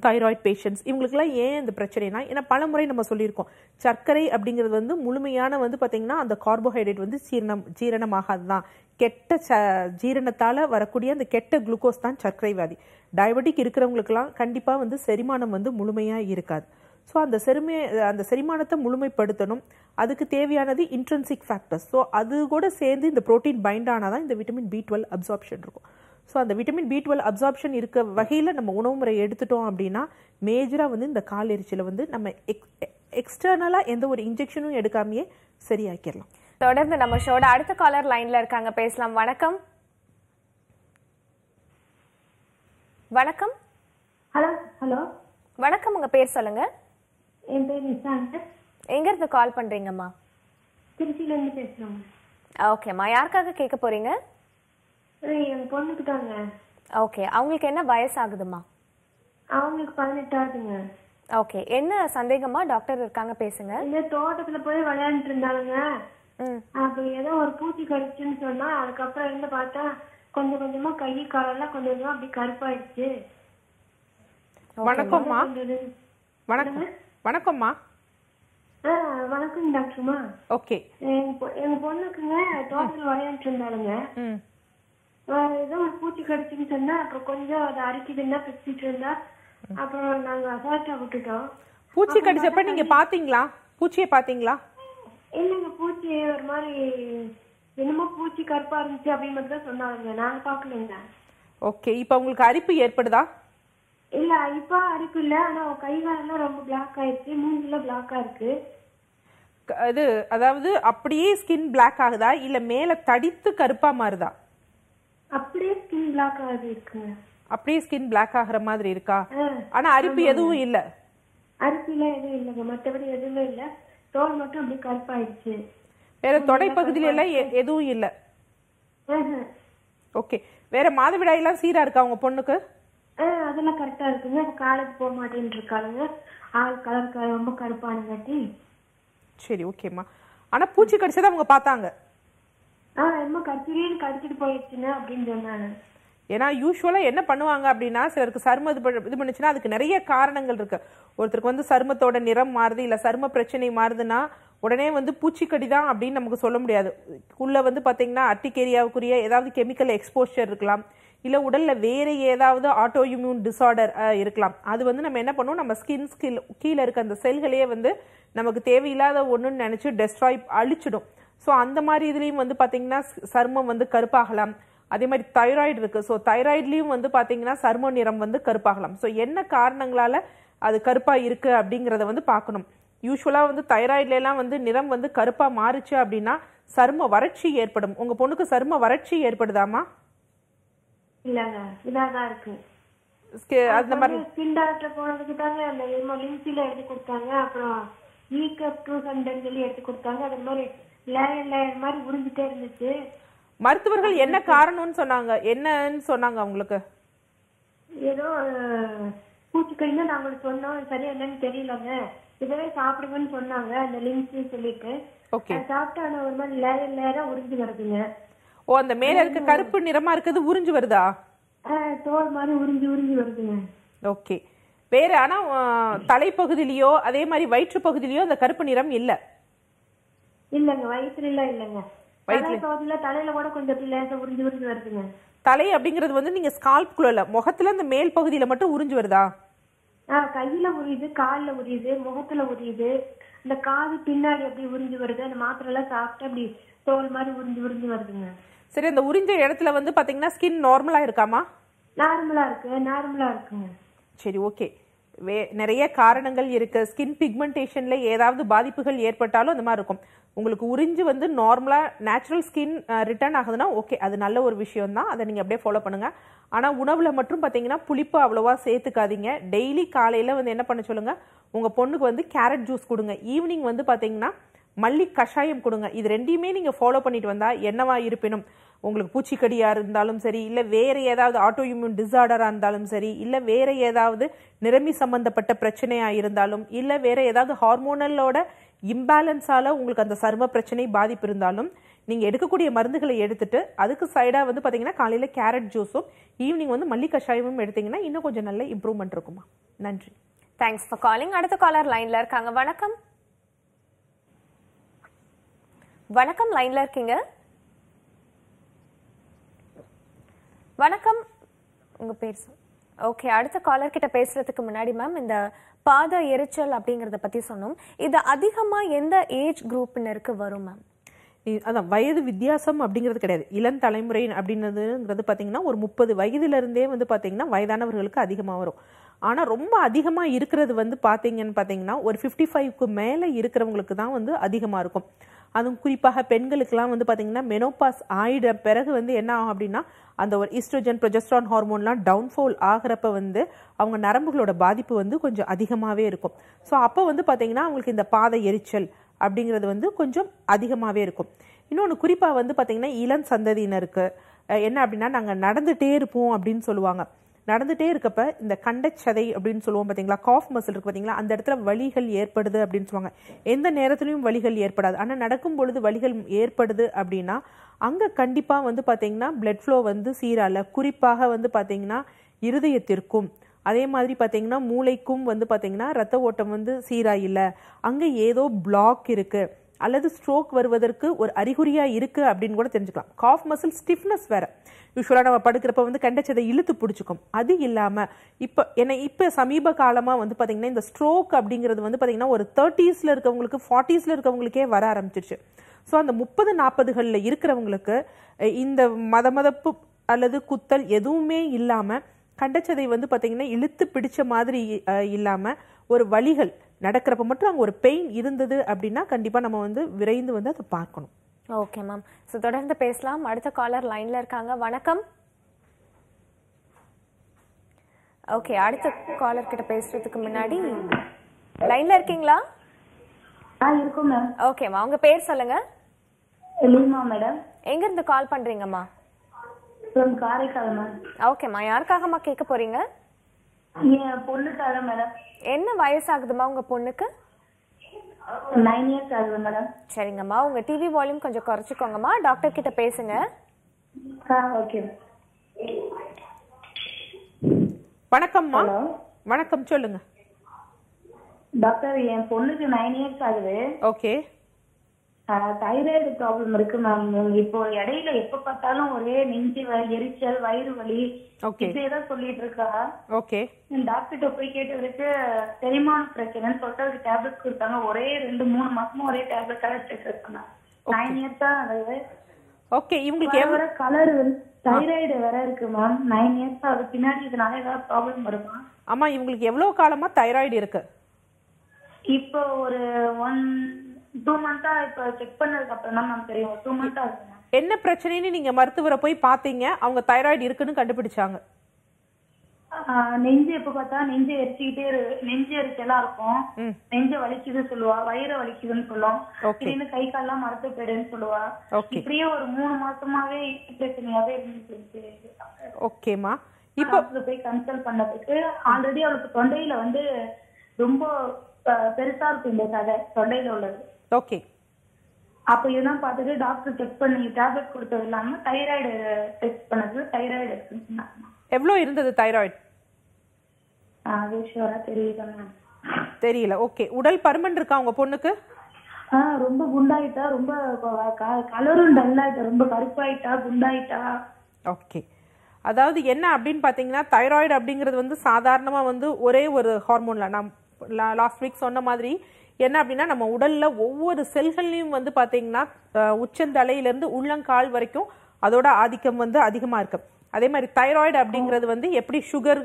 தைராய்ட் பேஷண்ட்ஸ் இவங்களுக்குலாம் ஏன் இந்த பிரச்சனைனா ஏன்னா பல முறை நம்ம சொல்லியிருக்கோம் சர்க்கரை அப்படிங்கிறது வந்து முழுமையான வந்து பார்த்திங்கன்னா அந்த கார்போஹைட்ரேட் வந்து சீரணம் ஜீரணமாகாது தான் கெட்ட ச ஜீரணத்தால் வரக்கூடிய அந்த கெட்ட குளுக்கோஸ் தான் சர்க்கரை வியாதி டயபெட்டிக் இருக்கிறவங்களுக்கெல்லாம் கண்டிப்பாக வந்து செரிமானம் வந்து முழுமையாக இருக்காது ஸோ அந்த செருமைய அந்த செரிமானத்தை முழுமைப்படுத்தணும் அதுக்கு தேவையானது இன்ட்ரென்சிக் ஃபேக்டர்ஸ் ஸோ அது கூட சேர்ந்து இந்த ப்ரோட்டீன் பைண்ட் ஆனால் தான் இந்த விட்டமின் பி டுவெல் அப்சார்ப்ஷன் இருக்கும் ஸோ அந்த விட்டமின் பி டுவெல் அப்சார்ப்ஷன் இருக்க வகையில் நம்ம உணவு முறை எடுத்துட்டோம் அப்படின்னா மேஜராக வந்து இந்த கால் எரிச்சலை வந்து நம்ம எக்ஸ்டர்னலாக எந்த ஒரு இன்ஜெக்ஷனும் எடுக்காமையே சரியாக்கிடலாம் தொடர்ந்து நம்ம ஷோட அடுத்த காலர் லைன்ல இருக்காங்க பேசலாம் வணக்கம் வணக்கம் ஹலோ ஹலோ வணக்கம் உங்க பேர் சொல்லுங்க என் பேர் நிஷாங்க எங்க இருந்து கால் பண்றீங்கம்மா திருச்சியில இருந்து பேசுறோம் ஓகேம்மா யாருக்காக கேட்க போறீங்க என் ஓகே அவங்களுக்கு என்ன வயசு ஆகுதுமா அவங்களுக்கு பதினெட்டு ஆகுதுங்க ஓகே என்ன சந்தேகமா டாக்டர் இருக்காங்க பேசுங்க இந்த தோட்டத்துல போய் விளையாண்டுட்டு இருந்தாங்க அப்ப ஏதோ ஒரு பூச்சி கடிச்சுன்னு சொன்னா அதுக்கப்புறம் இருந்து பார்த்தா கொஞ்சம் கொஞ்சமா கை காலெல்லாம் கொஞ்சம் கொஞ்சமா அப்படி கருப்பாயிடுச்சு வணக்கம்மா வணக்கம் வணக்கம்மா வணக்கம் டாக்டர்மா ஓகே எங்க பொண்ணுக்குங்க தோட்டத்தில் விளையாண்டு இருந்தாலுங்க ஏதோ ஒரு பூச்சி கடிச்சுன்னு சொன்னா அப்புறம் கொஞ்சம் அது அரிக்குதுன்னா பிச்சுட்டு இருந்தா அப்புறம் நாங்க அசால்ட்டா விட்டுட்டோம் பூச்சி கடிச்சப்ப நீங்க பாத்தீங்களா பூச்சியை பாத்தீங்களா இல்லைங்க பூச்சி ஒரு மாதிரி என்னமோ பூச்சி கருப்பா இருந்துச்சு அப்படின்னு மட்டும் தான் சொன்னாங்க நாங்க பாக்கலங்க ஓகே இப்போ உங்களுக்கு அரிப்பு ஏற்படுதா இல்ல இப்ப அரிப்பு இல்ல ஆனா கை காலெல்லாம் ரொம்ப பிளாக் ஆயிருச்சு மூஞ்சில பிளாக்கா இருக்கு அது அதாவது அப்படியே ஸ்கின் பிளாக் ஆகுதா இல்ல மேல தடித்து கருப்பா மாறுதா அப்படியே ஸ்கின் பிளாக் ஆகுது இருக்குங்க அப்படியே ஸ்கின் பிளாக் ஆகுற மாதிரி இருக்கா ஆனா அரிப்பு எதுவும் இல்ல அரிப்பு எல்லாம் எதுவும் இல்லைங்க மத்தபடி எதுவுமே இல்லை தோல் மட்டும் அப்படியே கருப்பாயிடுச்சு வேற தொடை பகுதியில எல்லாம் எதுவும் இல்ல ஓகே வேற மாதவிடாய் எல்லாம் சீரா இருக்கா உங்க பொண்ணுக்கு அதெல்லாம் கரெக்டா இருக்குங்க காலேஜ் போக மாட்டேன்னு இருக்காளுங்க ஆள் கலர் ரொம்ப கருப்பானுங்காட்டி சரி ஓகேம்மா ஆனா பூச்சி கடிச்சதை அவங்க பார்த்தாங்க ஆ ரொம்ப கடிச்சிட்டு கடிச்சிட்டு போயிடுச்சுங்க அப்படின்னு சொன்னாங்க ஏன்னா யூஸ்வலாக என்ன பண்ணுவாங்க அப்படின்னா சிலருக்கு சரும இது இது பண்ணுச்சுன்னா அதுக்கு நிறைய காரணங்கள் இருக்கு ஒருத்தருக்கு வந்து சருமத்தோட நிறம் மாறுது இல்லை சரும பிரச்சனை மாறுதுன்னா உடனே வந்து பூச்சிக்கடி தான் அப்படின்னு நமக்கு சொல்ல முடியாது உள்ளே வந்து பார்த்தீங்கன்னா அட்டிகேரியாவுக்குரிய ஏதாவது கெமிக்கல் எக்ஸ்போஷர் இருக்கலாம் இல்லை உடலில் வேறு ஏதாவது ஆட்டோ இம்யூன் டிசார்டர் இருக்கலாம் அது வந்து நம்ம என்ன பண்ணுவோம் நம்ம ஸ்கின் ஸ்கில் கீழே இருக்க அந்த செல்களையே வந்து நமக்கு தேவையில்லாத ஒன்றுன்னு நினச்சி டெஸ்ட்ராய் அழிச்சிடும் ஸோ அந்த மாதிரி இதுலேயும் வந்து பார்த்திங்கன்னா சர்மம் வந்து கருப்பாகலாம் அதே மாதிரி தைராய்டு இருக்குது ஸோ தைராய்ட்லயும் வந்து பார்த்தீங்கன்னா சர்ம நிறம் வந்து கருப்பாகலாம் ஸோ என்ன காரணங்களால அது கருப்பாக இருக்கு அப்படிங்கிறத வந்து பார்க்கணும் யூஸ்வலாக வந்து தைராய்ட்லாம் வந்து நிறம் வந்து கருப்பாக மாறுச்சு அப்படின்னா சரும வறட்சி ஏற்படும் உங்கள் பொண்ணுக்கு சரும வறட்சி ஏற்படுதாமா இருக்கு அந்த மாதிரி எடுத்து கொடுத்தாங்க மருத்துவர்கள் என்ன காரணம்னு சொன்னாங்க என்னன்னு சொன்னாங்க அவங்களுக்கு ஏதோ பூச்சிக்கைன்னு நாங்க சொன்னோம் சரியா என்னன்னு தெரியலங்க இதவே சாப்பிடுங்கன்னு சொன்னாங்க அந்த லிங்க்ஸ் சொல்லிட்டு சாப்பிட்டா ஆனா ஒரு மாதிரி லேயர் லேயரா உறிஞ்சு வருதுங்க ஓ அந்த மேல இருக்க கருப்பு நிறமா இருக்கிறது உறிஞ்சு வருதா தோல் மாதிரி உறிஞ்சு உறிஞ்சு வருதுங்க ஓகே வேற ஆனா தலைப்பகுதியிலயோ அதே மாதிரி வயிற்று பகுதியிலயோ அந்த கருப்பு நிறம் இல்ல இல்லங்க வயிற்றுல இல்லங்க தலையில கூட கொஞ்சம் லேசா உறிஞ்சு வருதுங்க தலை அப்படிங்கிறது வந்து நீங்க ஸ்கால்ப்குள்ள இல்ல முகத்துல இந்த மேல் பகுதியில மட்டும் உறிஞ்சு வருதா கையில உரியுது கால்ல உரியுது முகத்துல உரியுது இந்த காது பின்னாடி அப்படி உறிஞ்சு வருது அந்த மாத்திரை எல்லாம் சாப்பிட்டு அப்படி தோல் மாதிரி உறிஞ்சு உறிஞ்சு வருதுங்க சரி அந்த உறிஞ்ச இடத்துல வந்து பாத்தீங்கன்னா ஸ்கின் நார்மலா இருக்காமா நார்மலா இருக்கு நார்மலா இருக்குங்க சரி ஓகே வே நிறைய காரணங்கள் இருக்கு ஸ்கின் பிக்மெண்டேஷன்ல ஏதாவது பாதிப்புகள் ஏற்பட்டாலும் அந்த மாதிரி இருக்கும் உங்களுக்கு உறிஞ்சு வந்து நார்மலாக நேச்சுரல் ஸ்கின் ரிட்டர்ன் ஆகுதுன்னா ஓகே அது நல்ல ஒரு விஷயம் தான் அதை நீங்கள் அப்படியே ஃபாலோ பண்ணுங்கள் ஆனால் உணவில் மட்டும் பார்த்தீங்கன்னா புளிப்பு அவ்வளோவா சேர்த்துக்காதீங்க டெய்லி காலையில் வந்து என்ன பண்ண சொல்லுங்கள் உங்கள் பொண்ணுக்கு வந்து கேரட் ஜூஸ் கொடுங்க ஈவினிங் வந்து பார்த்தீங்கன்னா மல்லி கஷாயம் கொடுங்க இது ரெண்டையுமே நீங்கள் ஃபாலோ பண்ணிட்டு வந்தால் என்னவா இருப்பினும் உங்களுக்கு பூச்சிக்கடியாக இருந்தாலும் சரி இல்லை வேறு ஏதாவது ஆட்டோ இம்யூன் டிஸார்டராக இருந்தாலும் சரி இல்லை வேறு ஏதாவது நிரம்பி சம்மந்தப்பட்ட பிரச்சனையாக இருந்தாலும் இல்லை வேறு ஏதாவது ஹார்மோனலோட இம்பேலன்ஸால் உங்களுக்கு அந்த சரும பிரச்சனை பாதிப்பு இருந்தாலும் நீங்கள் எடுக்கக்கூடிய மருந்துகளை எடுத்துட்டு அதுக்கு சைடாக வந்து பார்த்தீங்கன்னா காலையில் கேரட் ஜூஸும் ஈவினிங் வந்து மல்லி கஷாயமும் எடுத்திங்கன்னா இன்னும் கொஞ்சம் நல்ல இம்ப்ரூவ்மெண்ட் இருக்குமா நன்றி தேங்க்ஸ் ஃபார் காலிங் அடுத்த காலர் லைனில் இருக்காங்க வணக்கம் வணக்கம் லைன்ல இருக்கீங்க வணக்கம் உங்க பேர் ஓகே அடுத்த காலர் கிட்ட பேசுறதுக்கு முன்னாடி மேம் இந்த பாத எரிச்சல் அப்படிங்கறத பத்தி சொன்னோம் இது அதிகமா எந்த ஏஜ் குரூப்பினருக்கு வரும் மேம் அதான் வயது வித்தியாசம் அப்படிங்கிறது கிடையாது இளம் தலைமுறை அப்படின்றதுங்கிறது பார்த்தீங்கன்னா ஒரு முப்பது வயதுலேருந்தே வந்து பார்த்தீங்கன்னா வயதானவர்களுக்கு அதிகமாக வரும் ஆனால் ரொம்ப அதிகமாக இருக்கிறது வந்து பார்த்தீங்கன்னு பார்த்தீங்கன்னா ஒரு ஃபிஃப்டி ஃபைவ்க்கு மேலே இருக்கிறவங்களுக்கு தான் வந்து அதிகமாக இருக்கும் அதுவும் குறிப்பாக பெண்களுக்கெல்லாம் வந்து பார்த்திங்கன்னா மெனோபாஸ் ஆயிட பிறகு வந்து என்ன ஆகும் அப்படின்னா அந்த ஒரு ஈஸ்ட்ரோஜன் ப்ரொஜெஸ்ட்ரான் ஹார்மோன்லாம் டவுன்ஃபால் ஆகிறப்ப வந்து அவங்க நரம்புகளோட பாதிப்பு வந்து கொஞ்சம் அதிகமாகவே இருக்கும் ஸோ அப்போ வந்து பார்த்திங்கன்னா அவங்களுக்கு இந்த பாதை எரிச்சல் அப்படிங்கிறது வந்து கொஞ்சம் அதிகமாகவே இருக்கும் இன்னொன்று குறிப்பாக வந்து பார்த்திங்கன்னா இளம் சந்ததியினருக்கு என்ன அப்படின்னா நாங்கள் நடந்துகிட்டே இருப்போம் அப்படின்னு சொல்லுவாங்க நடந்துகிட்டே இருக்கப்ப இந்த கண்டச்சதை அப்படின்னு சொல்லுவோம் பார்த்தீங்களா காஃப் மசில் இருக்குது பார்த்தீங்களா அந்த இடத்துல வழிகள் ஏற்படுது அப்படின்னு சொல்லுவாங்க எந்த நேரத்துலையும் வழிகள் ஏற்படாது ஆனால் நடக்கும் பொழுது வழிகள் ஏற்படுது அப்படின்னா அங்கே கண்டிப்பாக வந்து பார்த்திங்கன்னா பிளட் ஃப்ளோ வந்து சீரால குறிப்பாக வந்து பார்த்திங்கன்னா இருதயத்திற்கும் அதே மாதிரி பார்த்திங்கன்னா மூளைக்கும் வந்து பார்த்திங்கன்னா ரத்த ஓட்டம் வந்து சீராக இல்லை அங்கே ஏதோ பிளாக் இருக்குது அல்லது ஸ்ட்ரோக் வருவதற்கு ஒரு அறிகுறியாக இருக்குது அப்படின்னு கூட தெரிஞ்சுக்கலாம் காஃப் மசில் ஸ்டிஃப்னஸ் வேறு யூஸ்வலாக நம்ம படுக்கிறப்ப வந்து கண்டச்சதை இழுத்து பிடிச்சிக்கும் அது இல்லாமல் இப்போ என்ன இப்போ சமீப காலமாக வந்து பார்த்திங்கன்னா இந்த ஸ்ட்ரோக் அப்படிங்கிறது வந்து பார்த்திங்கன்னா ஒரு தேர்ட்டிஸில் இருக்கவங்களுக்கு ஃபார்ட்டிஸில் இருக்கவங்களுக்கே வர ஆரம்பிச்சிருச்சு ஸோ அந்த முப்பது நாற்பதுகளில் இருக்கிறவங்களுக்கு இந்த மத மதப்பு அல்லது குத்தல் எதுவுமே இல்லாமல் கண்டச்சதை வந்து பார்த்திங்கன்னா இழுத்து பிடிச்ச மாதிரி இல்லாமல் ஒரு வழிகள் நடக்கிறப்ப மட்டும் அங்கே ஒரு பெயின் இருந்தது அப்படின்னா கண்டிப்பாக நம்ம வந்து விரைந்து வந்து அதை பார்க்கணும் ஓகே மேம் ஸோ தொடர்ந்து பேசலாம் அடுத்த காலர் லைனில் இருக்காங்க வணக்கம் ஓகே அடுத்த காலர் கிட்ட பேசுறதுக்கு முன்னாடி லைன்ல இருக்கீங்களா ஆ இருக்கும் மேம் ஓகேம்மா உங்க பேர் சொல்லுங்க லீமா மேடம் எங்க இருந்து கால் பண்றீங்கம்மா காரைக்காலம் காரைக்கால் மேம் ஓகேம்மா யாருக்காகம்மா கேட்க போறீங்க என் பொண்ணுக்காக மேடம் என்ன வயசாகுதுமா உங்க பொண்ணுக்கு நைன் இயர்ஸ் ஆகுது மேடம் சரிங்கம்மா உங்க டிவி வால்யூம் கொஞ்சம் குறைச்சிக்கோங்கம்மா டாக்டர் கிட்ட பேசுங்க ஓகே வணக்கம்மா வணக்கம் சொல்லுங்க டாக்டர் என் பொண்ணுக்கு நைன் இயர்ஸ் ஆகுது ஓகே தைராய்டு ப்ராப்ளம் இருக்கு மேம் இப்போ இடையில எப்ப பார்த்தாலும் ஒரே நெஞ்சு எரிச்சல் வயிறு வலி இதேதான் சொல்லிட்டு இருக்கா ஓகே டாக்டர்கிட்ட போய் கேட்டதுக்கு செரிமான பிரச்சனைன்னு சொல்லிட்டு டேப்லெட் கொடுத்தாங்க ஒரே ரெண்டு மூணு மாசமும் ஒரே டேப்லெட் எடுத்துட்டு இருக்காங்க நைன் இயர்ஸ் தான் அது ஓகே இவங்களுக்கு எவ்வளவு கலர் தைராய்டு வேற இருக்கு மேம் நைன் இயர்ஸ் அது பின்னாடி இதனால ஏதாவது ப்ராப்ளம் வருமா ஆமா இவங்களுக்கு எவ்வளவு காலமா தைராய்டு இருக்கு இப்போ ஒரு ஒன் டூ மந்த்தா இப்போ செக் பண்ணதுக்கு அப்புறம் தான் மேம் தெரியும் டூ மந்த்தா இருக்கு என்ன பிரச்சனைன்னு நீங்க மருத்துவரை போய் பாத்தீங்க அவங்க தைராய்டு இருக்குன்னு கண்டுபிடிச்சாங்க ஆஹ் நெஞ்சு எப்ப பார்த்தா நெஞ்சு எரிச்சுக்கிட்டே இரு- நெஞ்சு எரிச்சலா இருக்கும் நெஞ்ச வலிக்குதுன்னு சொல்லுவா வயிறு வலிக்குதுன்னு சொல்லும் Okay. திடீர்னு கை கால்லாம் மரத்து போயிடுன்னு சொல்லுவா Okay. இப்படியே ஒரு மூணு மாசமாவே பிரச்சனையாவே இருந்துச்சு ஓகேம்மா இப்போ போய் கன்சல்ட் பண்ணதுக்கு ஆல்ரெடி அவளுக்கு தொண்டையில வந்து ரொம்ப அஹ், பெருசா இருக்கும் இந்த கதை தொண்டையில உள்ளது ஓகே அப்ப இதெல்லாம் பார்த்துட்டு டாக்டர் செக் பண்ணி டேப்லெட் கொடுத்தது இல்லாம தைராய்டு டெஸ்ட் பண்ணது தைராய்டு எவ்வளோ இருந்தது தைராய்டு தெரியல தெரியல ஓகே உடல் பருமன் இருக்கா உங்க பொண்ணுக்கு ரொம்ப குண்டாயிட்டா ரொம்ப கலரும் டல்லாயிட்டா ரொம்ப கருப்பாயிட்டா குண்டாயிட்டா ஓகே அதாவது என்ன அப்படின்னு பார்த்தீங்கன்னா தைராய்டு அப்படிங்கிறது வந்து சாதாரணமாக வந்து ஒரே ஒரு ஹார்மோனில் நான் லாஸ்ட் வீக் சொன்ன மாதிரி என்ன அப்படின்னா நம்ம உடலில் ஒவ்வொரு செல்கள்லையும் வந்து பார்த்தீங்கன்னா உச்சந்தலையிலேருந்து உள்ளங்கால் வரைக்கும் அதோட ஆதிக்கம் வந்து அதிகமாக இருக்கு அதே மாதிரி தைராய்டு அப்படிங்கிறது வந்து எப்படி சுகர்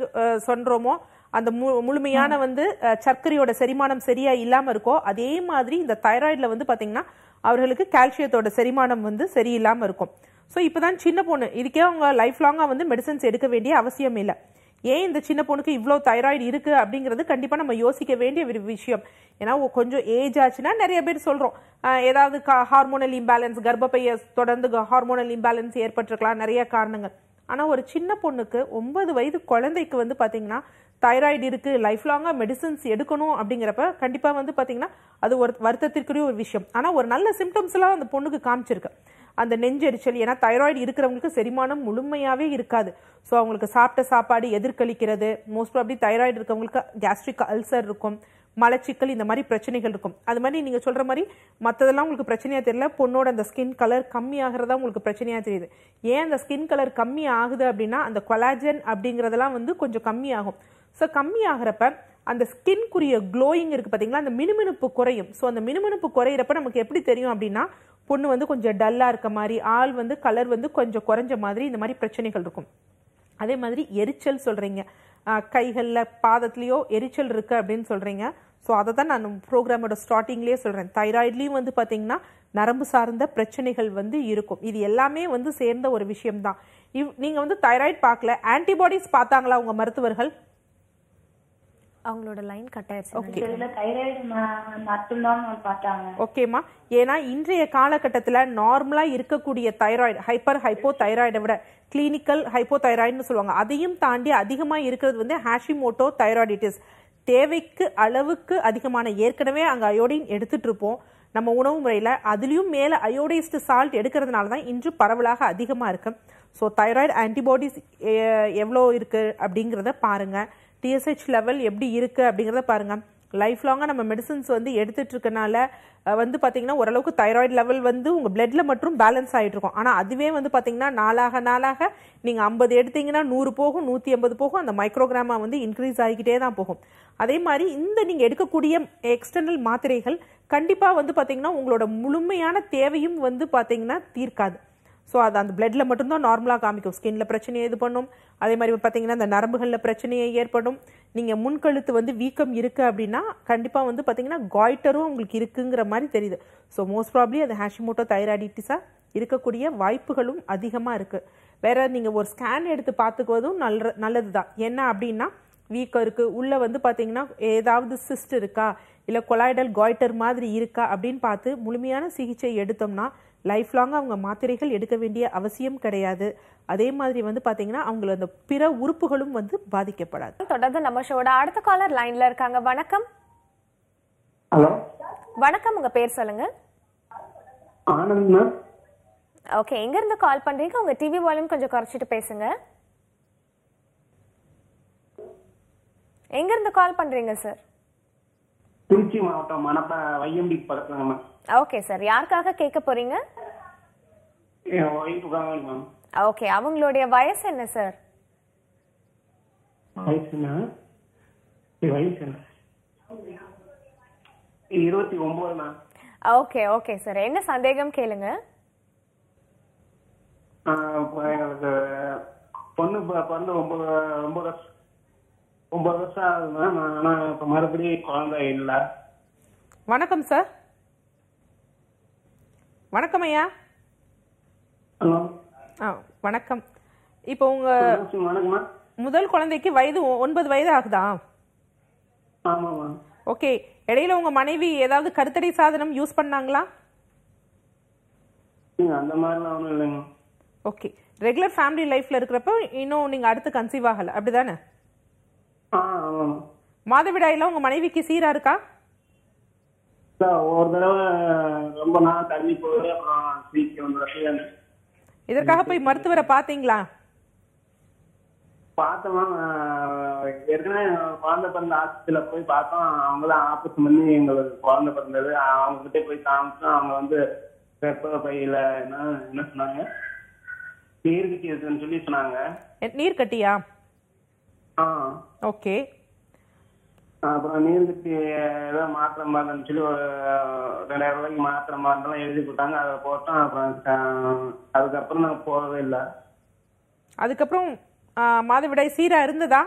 சொல்கிறோமோ அந்த மு முழுமையான வந்து சர்க்கரையோட செரிமானம் சரியா இல்லாமல் இருக்கோ அதே மாதிரி இந்த தைராய்டில் வந்து பார்த்தீங்கன்னா அவர்களுக்கு கால்சியத்தோட செரிமானம் வந்து சரியில்லாமல் இருக்கும் ஸோ இப்போ தான் சின்ன பொண்ணு இதுக்கே அவங்க லைஃப் லாங்காக வந்து மெடிசன்ஸ் எடுக்க வேண்டிய அவசியம் இல்லை ஏன் இந்த சின்ன பொண்ணுக்கு இவ்வளோ தைராய்டு இருக்குது அப்படிங்கிறது கண்டிப்பாக நம்ம யோசிக்க வேண்டிய ஒரு விஷயம் ஏன்னா கொஞ்சம் ஏஜ் ஆச்சுன்னா நிறைய பேர் சொல்கிறோம் ஏதாவது கா ஹார்மோனல் இம்பேலன்ஸ் கர்ப்பப்பையை தொடர்ந்து ஹார்மோனல் இம்பேலன்ஸ் ஏற்பட்டிருக்கலாம் நிறைய காரணங்கள் ஆனால் ஒரு சின்ன பொண்ணுக்கு ஒன்பது வயது குழந்தைக்கு வந்து பார்த்திங்கன்னா தைராய்டு இருக்குது லைஃப் லாங்காக மெடிசன்ஸ் எடுக்கணும் அப்படிங்கிறப்ப கண்டிப்பாக வந்து பார்த்திங்கன்னா அது ஒரு வருத்தத்திற்குரிய ஒரு விஷயம் ஆனால் ஒரு நல்ல சிம்டம்ஸ்லாம் அந்த பொண்ணுக்கு காமிச்சிருக்கு அந்த நெஞ்செரிச்சல் ஏன்னா தைராய்டு இருக்கிறவங்களுக்கு செரிமானம் முழுமையாகவே இருக்காது ஸோ அவங்களுக்கு சாப்பிட்ட சாப்பாடு எதிர்கழிக்கிறது மோஸ்ட் ப்ராப்ளி தைராய்டு இருக்கிறவங்களுக்கு கேஸ்ட்ரிக் அல்சர் இருக்கும் மலச்சிக்கல் இந்த மாதிரி பிரச்சனைகள் இருக்கும் அது மாதிரி நீங்கள் சொல்கிற மாதிரி மற்றதெல்லாம் உங்களுக்கு பிரச்சனையாக தெரியல பொண்ணோட அந்த ஸ்கின் கலர் கம்மி ஆகிறதா உங்களுக்கு பிரச்சனையாக தெரியுது ஏன் அந்த ஸ்கின் கலர் கம்மி ஆகுது அப்படின்னா அந்த கொலாஜன் அப்படிங்கிறதெல்லாம் வந்து கொஞ்சம் கம்மி ஆகும் ஸோ கம்மி ஆகிறப்ப அந்த ஸ்கின்குரிய க்ளோயிங் இருக்குது பார்த்தீங்களா அந்த மினுமினுப்பு குறையும் ஸோ அந்த மினுமினுப்பு குறையிறப்ப நமக்கு எப்படி தெரியும் அப்படின்னா பொண்ணு வந்து கொஞ்சம் டல்லாக இருக்க மாதிரி ஆள் வந்து கலர் வந்து கொஞ்சம் குறைஞ்ச மாதிரி இந்த மாதிரி பிரச்சனைகள் இருக்கும் அதே மாதிரி எரிச்சல் சொல்கிறீங்க கைகளில் பாதத்துலேயோ எரிச்சல் இருக்குது அப்படின்னு சொல்கிறீங்க ஸோ அதை தான் நான் ப்ரோக்ராமோட ஸ்டார்டிங்லேயே சொல்கிறேன் தைராய்ட்லேயும் வந்து பார்த்திங்கன்னா நரம்பு சார்ந்த பிரச்சனைகள் வந்து இருக்கும் இது எல்லாமே வந்து சேர்ந்த ஒரு விஷயம்தான் இவ் நீங்கள் வந்து தைராய்டு பார்க்கல ஆன்டிபாடிஸ் பார்த்தாங்களா உங்கள் மருத்துவர்கள் அவங்களோட லைன் கட் ஆயிடுச்சு ஓகேம்மா ஏன்னா இன்றைய காலகட்டத்தில் நார்மலாக இருக்கக்கூடிய தைராய்டு ஹைப்பர் ஹைப்போ தைராய்டை விட கிளினிக்கல் ஹைப்போ தைராய்டுன்னு சொல்லுவாங்க அதையும் தாண்டி அதிகமாக இருக்கிறது வந்து ஹேஷிமோட்டோ தைராய்டிட்டிஸ் தேவைக்கு அளவுக்கு அதிகமான ஏற்கனவே அங்கே அயோடின் எடுத்துட்டு இருப்போம் நம்ம உணவு முறையில் அதுலேயும் மேலே அயோடைஸ்டு சால்ட் எடுக்கிறதுனால தான் இன்று பரவலாக அதிகமாக இருக்குது ஸோ தைராய்டு ஆன்டிபாடிஸ் எவ்வளோ இருக்குது அப்படிங்கிறத பாருங்கள் டிஎஸ்ஹெச் லெவல் எப்படி இருக்குது அப்படிங்கிறத பாருங்கள் லைஃப் லாங்காக நம்ம மெடிசன்ஸ் வந்து எடுத்துகிட்ருக்கனால வந்து பார்த்திங்கன்னா ஓரளவுக்கு தைராய்டு லெவல் வந்து உங்கள் பிளட்டில் மட்டும் பேலன்ஸ் ஆகிட்ருக்கும் ஆனால் அதுவே வந்து பார்த்திங்கன்னா நாளாக நாளாக நீங்கள் ஐம்பது எடுத்திங்கன்னா நூறு போகும் நூற்றி ஐம்பது போகும் அந்த மைக்ரோகிராமாக வந்து இன்க்ரீஸ் ஆகிக்கிட்டே தான் போகும் அதே மாதிரி இந்த நீங்கள் எடுக்கக்கூடிய எக்ஸ்டர்னல் மாத்திரைகள் கண்டிப்பாக வந்து பார்த்திங்கன்னா உங்களோட முழுமையான தேவையும் வந்து பார்த்திங்கன்னா தீர்க்காது ஸோ அது அந்த பிளட்டில் மட்டும்தான் நார்மலாக காமிக்கும் ஸ்கின்ல பிரச்சனை இது பண்ணும் அதே மாதிரி பார்த்தீங்கன்னா இந்த நரம்புகளில் பிரச்சனையை ஏற்படும் நீங்கள் முன்கழுத்து வந்து வீக்கம் இருக்குது அப்படின்னா கண்டிப்பாக வந்து பார்த்தீங்கன்னா காய்டரும் உங்களுக்கு இருக்குங்கிற மாதிரி தெரியுது ஸோ மோஸ்ட் ப்ராப்ளி அது ஹேஷிமோட்டோ தைராய்டிட்டிஸாக இருக்கக்கூடிய வாய்ப்புகளும் அதிகமாக இருக்குது வேற நீங்கள் ஒரு ஸ்கேன் எடுத்து பார்த்துக்குவதும் நல்ல நல்லது தான் என்ன அப்படின்னா வீக்கம் இருக்குது உள்ளே வந்து பார்த்தீங்கன்னா ஏதாவது சிஸ்ட் இருக்கா இல்லை கொலாய்டல் காய்டர் மாதிரி இருக்கா அப்படின்னு பார்த்து முழுமையான சிகிச்சை எடுத்தோம்னா லைஃப் லாங் அவங்க மாத்திரைகள் எடுக்க வேண்டிய அவசியம் கிடையாது அதே மாதிரி வந்து பாத்தீங்கன்னா அவங்கள அந்த பிற உறுப்புகளும் வந்து பாதிக்கப்படாது தொடர்ந்து நம்ம ஷோட அடுத்த காலர் லைன்ல இருக்காங்க வணக்கம் ஹலோ வணக்கம் உங்க பேர் சொல்லுங்க ஆனந்த் மேம் ஓகே எங்க இருந்து கால் பண்றீங்க உங்க டிவி வால்யூம் கொஞ்சம் குறைச்சிட்டு பேசுங்க எங்க இருந்து கால் பண்றீங்க சார் திருச்சி மாவட்டம் மணப்ப வையம்பி பக்கத்துல ஓகே சார் யாருக்காக கேட்க போறீங்க ஓகே அவங்களுடைய வயசு என்ன சார் வயசுனா வயசு இருபத்தி ஒன்பது மேம் ஓகே ஓகே சார் என்ன சந்தேகம் கேளுங்க பொண்ணு பிறந்து ஒன்பது ஒன்பது வருஷம் ஒன்பது வருஷம் ஆகுது மேம் ஆனா இப்ப மறுபடியும் குழந்தை இல்ல வணக்கம் சார் வணக்கம் ஐயா ஆ வணக்கம் இப்போ உங்க முதல் குழந்தைக்கு வயது ஒன்பது வயது ஆகுதா ஓகே இடையில உங்க மனைவி ஏதாவது கருத்தடை சாதனம் யூஸ் பண்ணாங்களா அந்த மாதிரிலாம் ஓகே ரெகுலர் ஃபேமிலி லைஃப்ல இருக்கிறப்ப இன்னும் நீங்க அடுத்து கன்சீவ் ஆகல அப்படிதானே மாதவிடாயில உங்க மனைவிக்கு சீரா இருக்கா ஒரு தடவை ரொம்ப நாள் தள்ளி போய் அப்புறம் இதற்காக போய் மருத்துவரை பாத்தீங்களா பார்த்தோமா ஏற்கனவே குழந்தை பிறந்த ஆஸ்பத்திரியில போய் பார்த்தோம் அவங்களாம் ஆபரேஷன் பண்ணி எங்களுக்கு குழந்தை பிறந்தது அவங்க கிட்டே போய் காமிச்சோம் அவங்க வந்து வெப்ப பையில என்ன என்ன சொன்னாங்க நீர் கட்டி இருக்குன்னு சொல்லி சொன்னாங்க நீர் கட்டியா ஓகே அப்புறம் நீர்க்கட்சி ஏதாவது மாத்திரை மாதிரி சொல்லி ஒரு ரெண்டாயிரம் ரூபாய்க்கு மாத்திரை மாதிரிலாம் எழுதி கொடுத்தாங்க அதை போட்டோம் அப்புறம் அதுக்கப்புறம் நாங்கள் போகவே இல்லை அதுக்கப்புறம் மாதவிடாய் சீராக இருந்ததா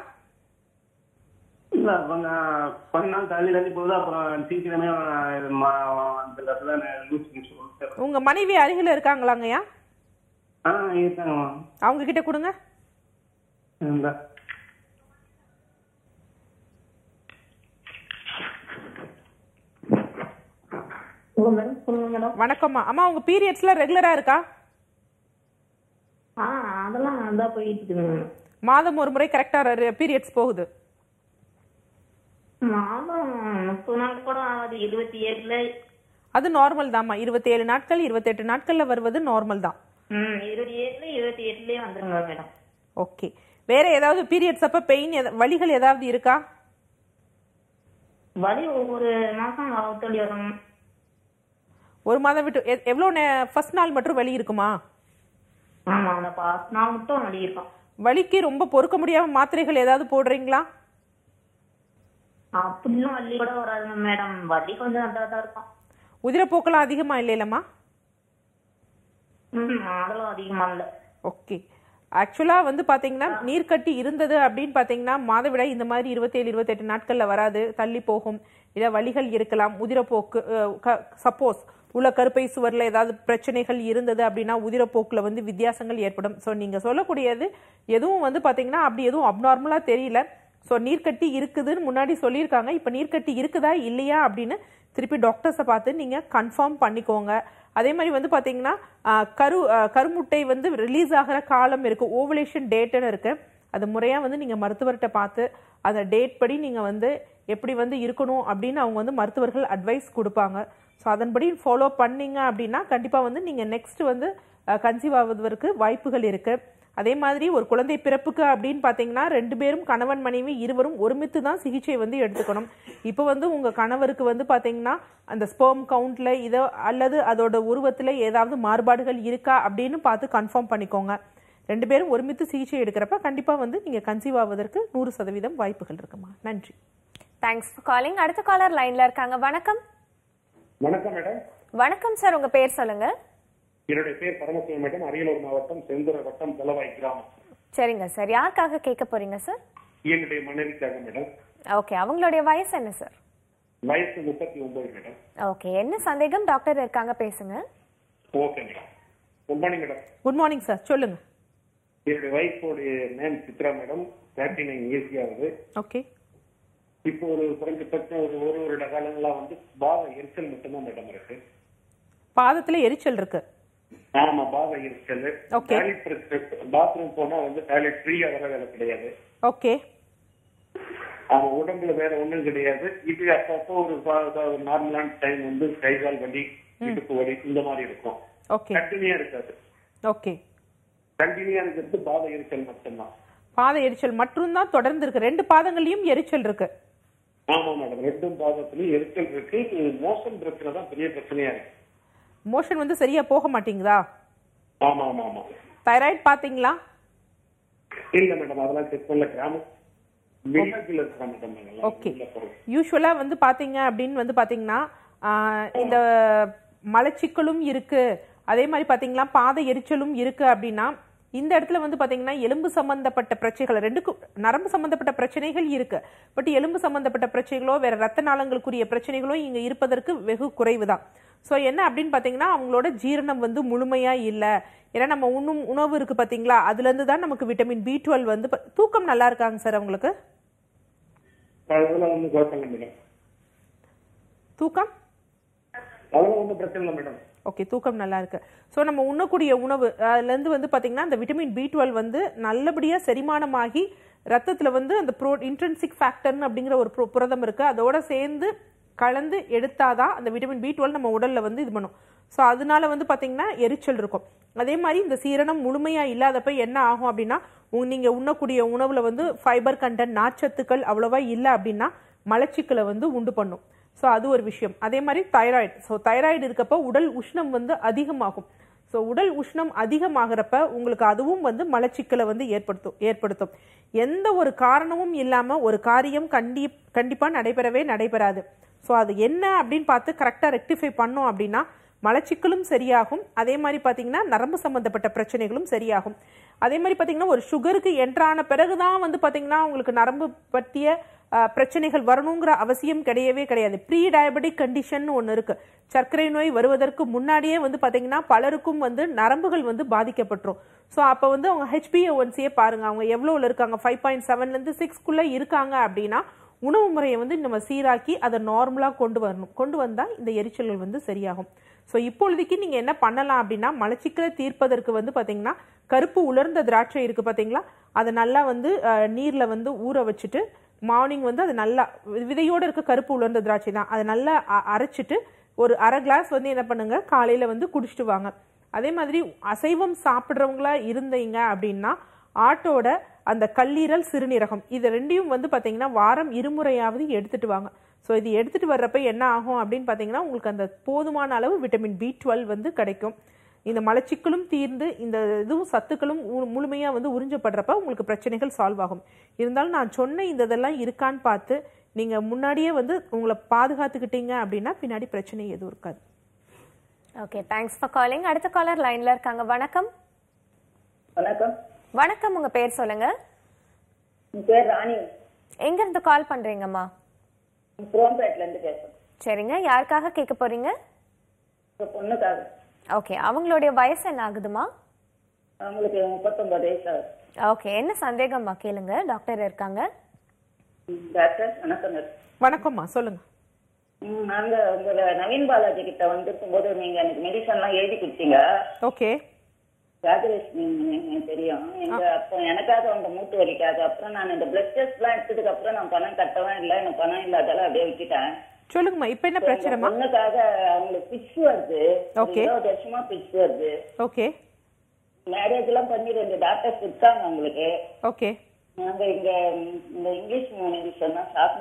இல்லை அவங்க கொஞ்ச நாள் தள்ளி தள்ளி போகுது அப்புறம் சீக்கிரமே உங்க மனைவி அருகில் இருக்காங்களாங்கய்யா ஆ இருக்காங்கம்மா அவங்க கிட்ட கொடுங்க வணக்கம்மா அம்மா உங்க பீரியட்ஸ்ல ரெகுலரா இருக்கா அதெல்லாம் போயிட்டு மாதம் ஒரு முறை கரெக்டா பீரியட்ஸ் போகுது அது நார்மல் தான்மா இருபத்தி ஏழு நாட்கள் இருபத்தெட்டு நாட்கள்ல வருவது நார்மல் தான் இருபத்தி இருபத்தி ஏழுல மேடம் ஓகே வேற ஏதாவது பீரியட்ஸ் அப்ப பெயின் வலிகள் ஏதாவது இருக்கா வலி ஒவ்வொரு மாசம் ஒரு மாதம் விட்டு எவ்வளோ ஃபர்ஸ்ட் நாள் மட்டும் வலி இருக்குமா வலிக்கு ரொம்ப பொறுக்க முடியாம மாத்திரைகள் ஏதாவது போடுறீங்களா உதிரப்போக்கெல்லாம் அதிகமா இல்லையிலம்மா அதெல்லாம் அதிகமா ஓகே ஆக்சுவலா வந்து நீர் கட்டி இருந்தது அப்படின்னு பாத்தீங்கன்னா மாதவிடாய் இந்த மாதிரி இருபத்தேழு இருபத்தெட்டு நாட்கள்ல வராது தள்ளி போகும் இல்லை வழிகள் இருக்கலாம் உதிரப்போக்கு சப்போஸ் உள்ள கருப்பை சுவரில் ஏதாவது பிரச்சனைகள் இருந்தது அப்படின்னா உதிரப்போக்கில் வந்து வித்தியாசங்கள் ஏற்படும் ஸோ நீங்கள் சொல்லக்கூடியது எதுவும் வந்து பார்த்தீங்கன்னா அப்படி எதுவும் அப்நார்மலாக தெரியல ஸோ நீர்க்கட்டி இருக்குதுன்னு முன்னாடி சொல்லியிருக்காங்க இப்போ நீர்க்கட்டி இருக்குதா இல்லையா அப்படின்னு திருப்பி டாக்டர்ஸை பார்த்து நீங்கள் கன்ஃபார்ம் பண்ணிக்கோங்க அதே மாதிரி வந்து பார்த்தீங்கன்னா கரு கருமுட்டை வந்து ரிலீஸ் ஆகிற காலம் இருக்குது ஓவலேஷன் டேட்டுன்னு இருக்குது அது முறையாக வந்து நீங்கள் மருத்துவர்கிட்ட பார்த்து அதை டேட் படி நீங்கள் வந்து எப்படி வந்து இருக்கணும் அப்படின்னு அவங்க வந்து மருத்துவர்கள் அட்வைஸ் கொடுப்பாங்க ஸோ அதன்படி ஃபாலோ பண்ணிங்க அப்படின்னா கண்டிப்பாக வந்து நீங்கள் நெக்ஸ்ட் வந்து கன்சீவ் ஆவதற்கு வாய்ப்புகள் இருக்குது அதே மாதிரி ஒரு குழந்தை பிறப்புக்கு அப்படின்னு பார்த்தீங்கன்னா ரெண்டு பேரும் கணவன் மனைவி இருவரும் ஒருமித்து தான் சிகிச்சை வந்து எடுத்துக்கணும் இப்போ வந்து உங்கள் கணவருக்கு வந்து பார்த்தீங்கன்னா அந்த ஸ்போம் கவுண்டில் இதோ அல்லது அதோட உருவத்தில் ஏதாவது மாறுபாடுகள் இருக்கா அப்படின்னு பார்த்து கன்ஃபார்ம் பண்ணிக்கோங்க ரெண்டு பேரும் ஒருமித்து சிகிச்சை எடுக்கிறப்ப கண்டிப்பாக வந்து நீங்கள் கன்சீவ் ஆவதற்கு நூறு சதவீதம் வாய்ப்புகள் இருக்குமா நன்றி தேங்க்ஸ் ஃபார் காலிங் அடுத்த காலர் லைனில் இருக்காங்க வணக்கம் வணக்கம் மேடம் வணக்கம் சார் உங்க பேர் சொல்லுங்க என்னுடைய பேர் பரமசிவம் மேடம் அரியலூர் மாவட்டம் செந்தூர வட்டம் தலவாய் கிராமம் சரிங்க சார் யாருக்காக கேட்க போறீங்க சார் என்னுடைய மனைவிக்காக மேடம் ஓகே அவங்களுடைய வயசு என்ன சார் வயசு முப்பத்தி ஒன்பது மேடம் ஓகே என்ன சந்தேகம் டாக்டர் இருக்காங்க பேசுங்க okay madam good morning madam good morning sir சொல்லுங்க என்னுடைய ஒய்ஃபோடைய name Chitra madam thirty nine years ஆகுது ஓகே இப்போ ஒரு குறைஞ்சபட்சம் ஒரு ஒரு வருட காலங்களா வந்து பாத எரிச்சல் மட்டும்தான் இடம் இருக்கு பாதத்துல எரிச்சல் இருக்கு ஆமா பாத எரிச்சல் பாத்ரூம் போனா வந்து டாய்லெட் ஃப்ரீயா வர வேலை கிடையாது ஓகே உடம்புல வேற ஒண்ணும் கிடையாது இது அப்பப்போ ஒரு நார்மலான டைம் வந்து கை கால் வலி இடுப்பு வலி இந்த மாதிரி இருக்கும் ஓகே கண்டினியூ இருக்காது ஓகே கண்டினியூ இருக்கிறது பாத எரிச்சல் மட்டும்தான் பாத எரிச்சல் மட்டும்தான் தொடர்ந்து இருக்கு ரெண்டு பாதங்களையும் எரிச்சல் இருக்கு ஆமா மேடம் ரெண்டும் எரிச்சல் இருக்கு மோஷன் பிரச்சனை தான் பெரிய பிரச்சனையா இருக்கு மோஷன் வந்து சரியா போக மாட்டீங்களா ஆமா ஆமா ஆமா பாத்தீங்களா இல்ல மேடம் அதெல்லாம் செக் பண்ணல ஓகே யூஸ்வலா வந்து பாத்தீங்க அப்படின்னு வந்து பாத்தீங்கன்னா இந்த மலச்சிக்கலும் இருக்கு அதே மாதிரி பாத்தீங்கன்னா பாத எரிச்சலும் இருக்கு அப்படின்னா இந்த இடத்துல வந்து பார்த்தீங்கன்னா எலும்பு சம்மந்தப்பட்ட பிரச்சனைகள் ரெண்டுக்கும் நரம்பு சம்மந்தப்பட்ட பிரச்சனைகள் இருக்கு பட் எலும்பு சம்மந்தப்பட்ட பிரச்சனைகளோ வேற ரத்த நாளங்களுக்குரிய பிரச்சனைகளோ இங்கே இருப்பதற்கு வெகு குறைவு தான் ஸோ என்ன அப்படின்னு பார்த்தீங்கன்னா அவங்களோட ஜீரணம் வந்து முழுமையாக இல்லை ஏன்னா நம்ம உண்ணும் உணவு இருக்குது பார்த்தீங்களா அதுலேருந்து தான் நமக்கு விட்டமின் பி டுவெல் வந்து தூக்கம் நல்லா இருக்காங்க சார் அவங்களுக்கு தூக்கம் ஒன்றும் பிரச்சனை இல்லை மேடம் ஓகே தூக்கம் நல்லா இருக்கு ஸோ நம்ம உண்ணக்கூடிய உணவு அதுலேருந்து வந்து பார்த்திங்கன்னா அந்த விட்டமின் பி டுவெல் வந்து நல்லபடியாக செரிமானமாகி ரத்தத்தில் வந்து அந்த ப்ரோ இன்ட்ரென்சிக் ஃபேக்டர்னு அப்படிங்கிற ஒரு ப்ரோ புரதம் இருக்குது அதோட சேர்ந்து கலந்து எடுத்தாதான் அந்த விட்டமின் பி டுவெல் நம்ம உடலில் வந்து இது பண்ணும் ஸோ அதனால வந்து பார்த்திங்கன்னா எரிச்சல் இருக்கும் அதே மாதிரி இந்த சீரணம் முழுமையாக இல்லாதப்ப என்ன ஆகும் அப்படின்னா நீங்கள் உண்ணக்கூடிய உணவில் வந்து ஃபைபர் கண்டன் நார்ச்சத்துக்கள் அவ்வளோவா இல்லை அப்படின்னா மலச்சிக்கலை வந்து உண்டு பண்ணும் ஸோ அது ஒரு விஷயம் அதே மாதிரி தைராய்டு ஸோ தைராய்டு இருக்கப்போ உடல் உஷ்ணம் வந்து அதிகமாகும் ஸோ உடல் உஷ்ணம் அதிகமாகிறப்ப உங்களுக்கு அதுவும் வந்து மலச்சிக்கலை வந்து ஏற்படுத்தும் ஏற்படுத்தும் எந்த ஒரு காரணமும் இல்லாமல் ஒரு காரியம் கண்டி கண்டிப்பாக நடைபெறவே நடைபெறாது ஸோ அது என்ன அப்படின்னு பார்த்து கரெக்டாக ரெக்டிஃபை பண்ணோம் அப்படின்னா மலச்சிக்கலும் சரியாகும் அதே மாதிரி பார்த்திங்கன்னா நரம்பு சம்மந்தப்பட்ட பிரச்சனைகளும் சரியாகும் அதே மாதிரி பார்த்திங்கன்னா ஒரு சுகருக்கு என்ட்ரான பிறகு தான் வந்து பார்த்திங்கன்னா உங்களுக்கு நரம்பு பற்றிய பிரச்சனைகள் வரணுங்கிற அவசியம் கிடையவே கிடையாது ப்ரீ டயபெட்டிக் கண்டிஷன் ஒன்று இருக்குது சர்க்கரை நோய் வருவதற்கு முன்னாடியே வந்து பார்த்திங்கன்னா பலருக்கும் வந்து நரம்புகள் வந்து பாதிக்கப்பட்டுரும் ஸோ அப்போ வந்து அவங்க ஹெச்பிஏஒன்சியே பாருங்கள் அவங்க எவ்வளோவில் இருக்காங்க ஃபைவ் பாயிண்ட் செவன்லேருந்து சிக்ஸ்க்குள்ளே இருக்காங்க அப்படின்னா உணவு முறையை வந்து நம்ம சீராக்கி அதை நார்மலாக கொண்டு வரணும் கொண்டு வந்தால் இந்த எரிச்சல்கள் வந்து சரியாகும் ஸோ இப்பொழுதைக்கு நீங்கள் என்ன பண்ணலாம் அப்படின்னா மலச்சிக்கலை தீர்ப்பதற்கு வந்து பார்த்தீங்கன்னா கருப்பு உலர்ந்த திராட்சை இருக்குது பார்த்தீங்களா அதை நல்லா வந்து நீரில் வந்து ஊற வச்சுட்டு மார்னிங் வந்து அது நல்லா விதையோடு இருக்க கருப்பு உலர்ந்த திராட்சை தான் அதை நல்லா அரைச்சிட்டு ஒரு அரை கிளாஸ் வந்து என்ன பண்ணுங்க காலையில் வந்து குடிச்சிட்டு வாங்க அதே மாதிரி அசைவம் சாப்பிட்றவங்களா இருந்தீங்க அப்படின்னா ஆட்டோட அந்த கல்லீரல் சிறுநீரகம் இது ரெண்டையும் வந்து பார்த்தீங்கன்னா வாரம் இருமுறையாவது எடுத்துட்டு வாங்க ஸோ இது எடுத்துகிட்டு வர்றப்ப என்ன ஆகும் அப்படின்னு பார்த்தீங்கன்னா உங்களுக்கு அந்த போதுமான அளவு விட்டமின் பி டுவெல் வந்து கிடைக்கும் இந்த மலச்சிக்கலும் தீர்ந்து இந்த இதுவும் சத்துக்களும் முழுமையாக வந்து உறிஞ்சப்படுறப்ப உங்களுக்கு பிரச்சனைகள் சால்வ் ஆகும் இருந்தாலும் நான் சொன்ன இந்த இதெல்லாம் இருக்கான்னு பார்த்து நீங்கள் முன்னாடியே வந்து உங்களை பாதுகாத்துக்கிட்டீங்க அப்படின்னா பின்னாடி பிரச்சனை எதுவும் இருக்காது ஓகே தேங்க்ஸ் ஃபார் காலிங் அடுத்த காலர் லைன்ல இருக்காங்க வணக்கம் வணக்கம் வணக்கம் உங்க பேர் சொல்லுங்க பேர் ராணி எங்க இருந்து கால் பண்றீங்கம்மா குரோம்பேட்ல சரிங்க யாருக்காக கேட்க போறீங்க பொண்ணுக்காக ஓகே அவங்களுடைய வயசு என்ன ஆகுதுமா அவங்களுக்கு முப்பத்தொன்பது வயசு ஓகே என்ன சந்தேகம்மா கேளுங்க டாக்டர் இருக்காங்க டாக்டர் வணக்கம் வணக்கம்மா சொல்லுங்க நாங்க உங்களோட நவீன் பாலாஜி கிட்ட வந்திருக்கும் போது நீங்க எனக்கு மெடிசன் எல்லாம் எழுதி கொடுத்தீங்க ஓகே தெரியும் எங்க எனக்காக அவங்க மூட்டு அப்புறம் நான் இந்த டெஸ்ட் எல்லாம் எடுத்ததுக்கு அப்புறம் நான் பணம் இல்லை எனக்கு பணம் இல்லாதால அப்படியே விட்டுட்டேன் சொல்லுங்கம்மா இப்ப என்ன பிரச்சனை அவங்களுக்கு வருது ஓகே வருஷமா வருது ஓகே மேரேஜ் எல்லாம் பண்ணி ரெண்டு அவங்களுக்கு ஓகே நாங்க இந்த இங்கிலீஷ்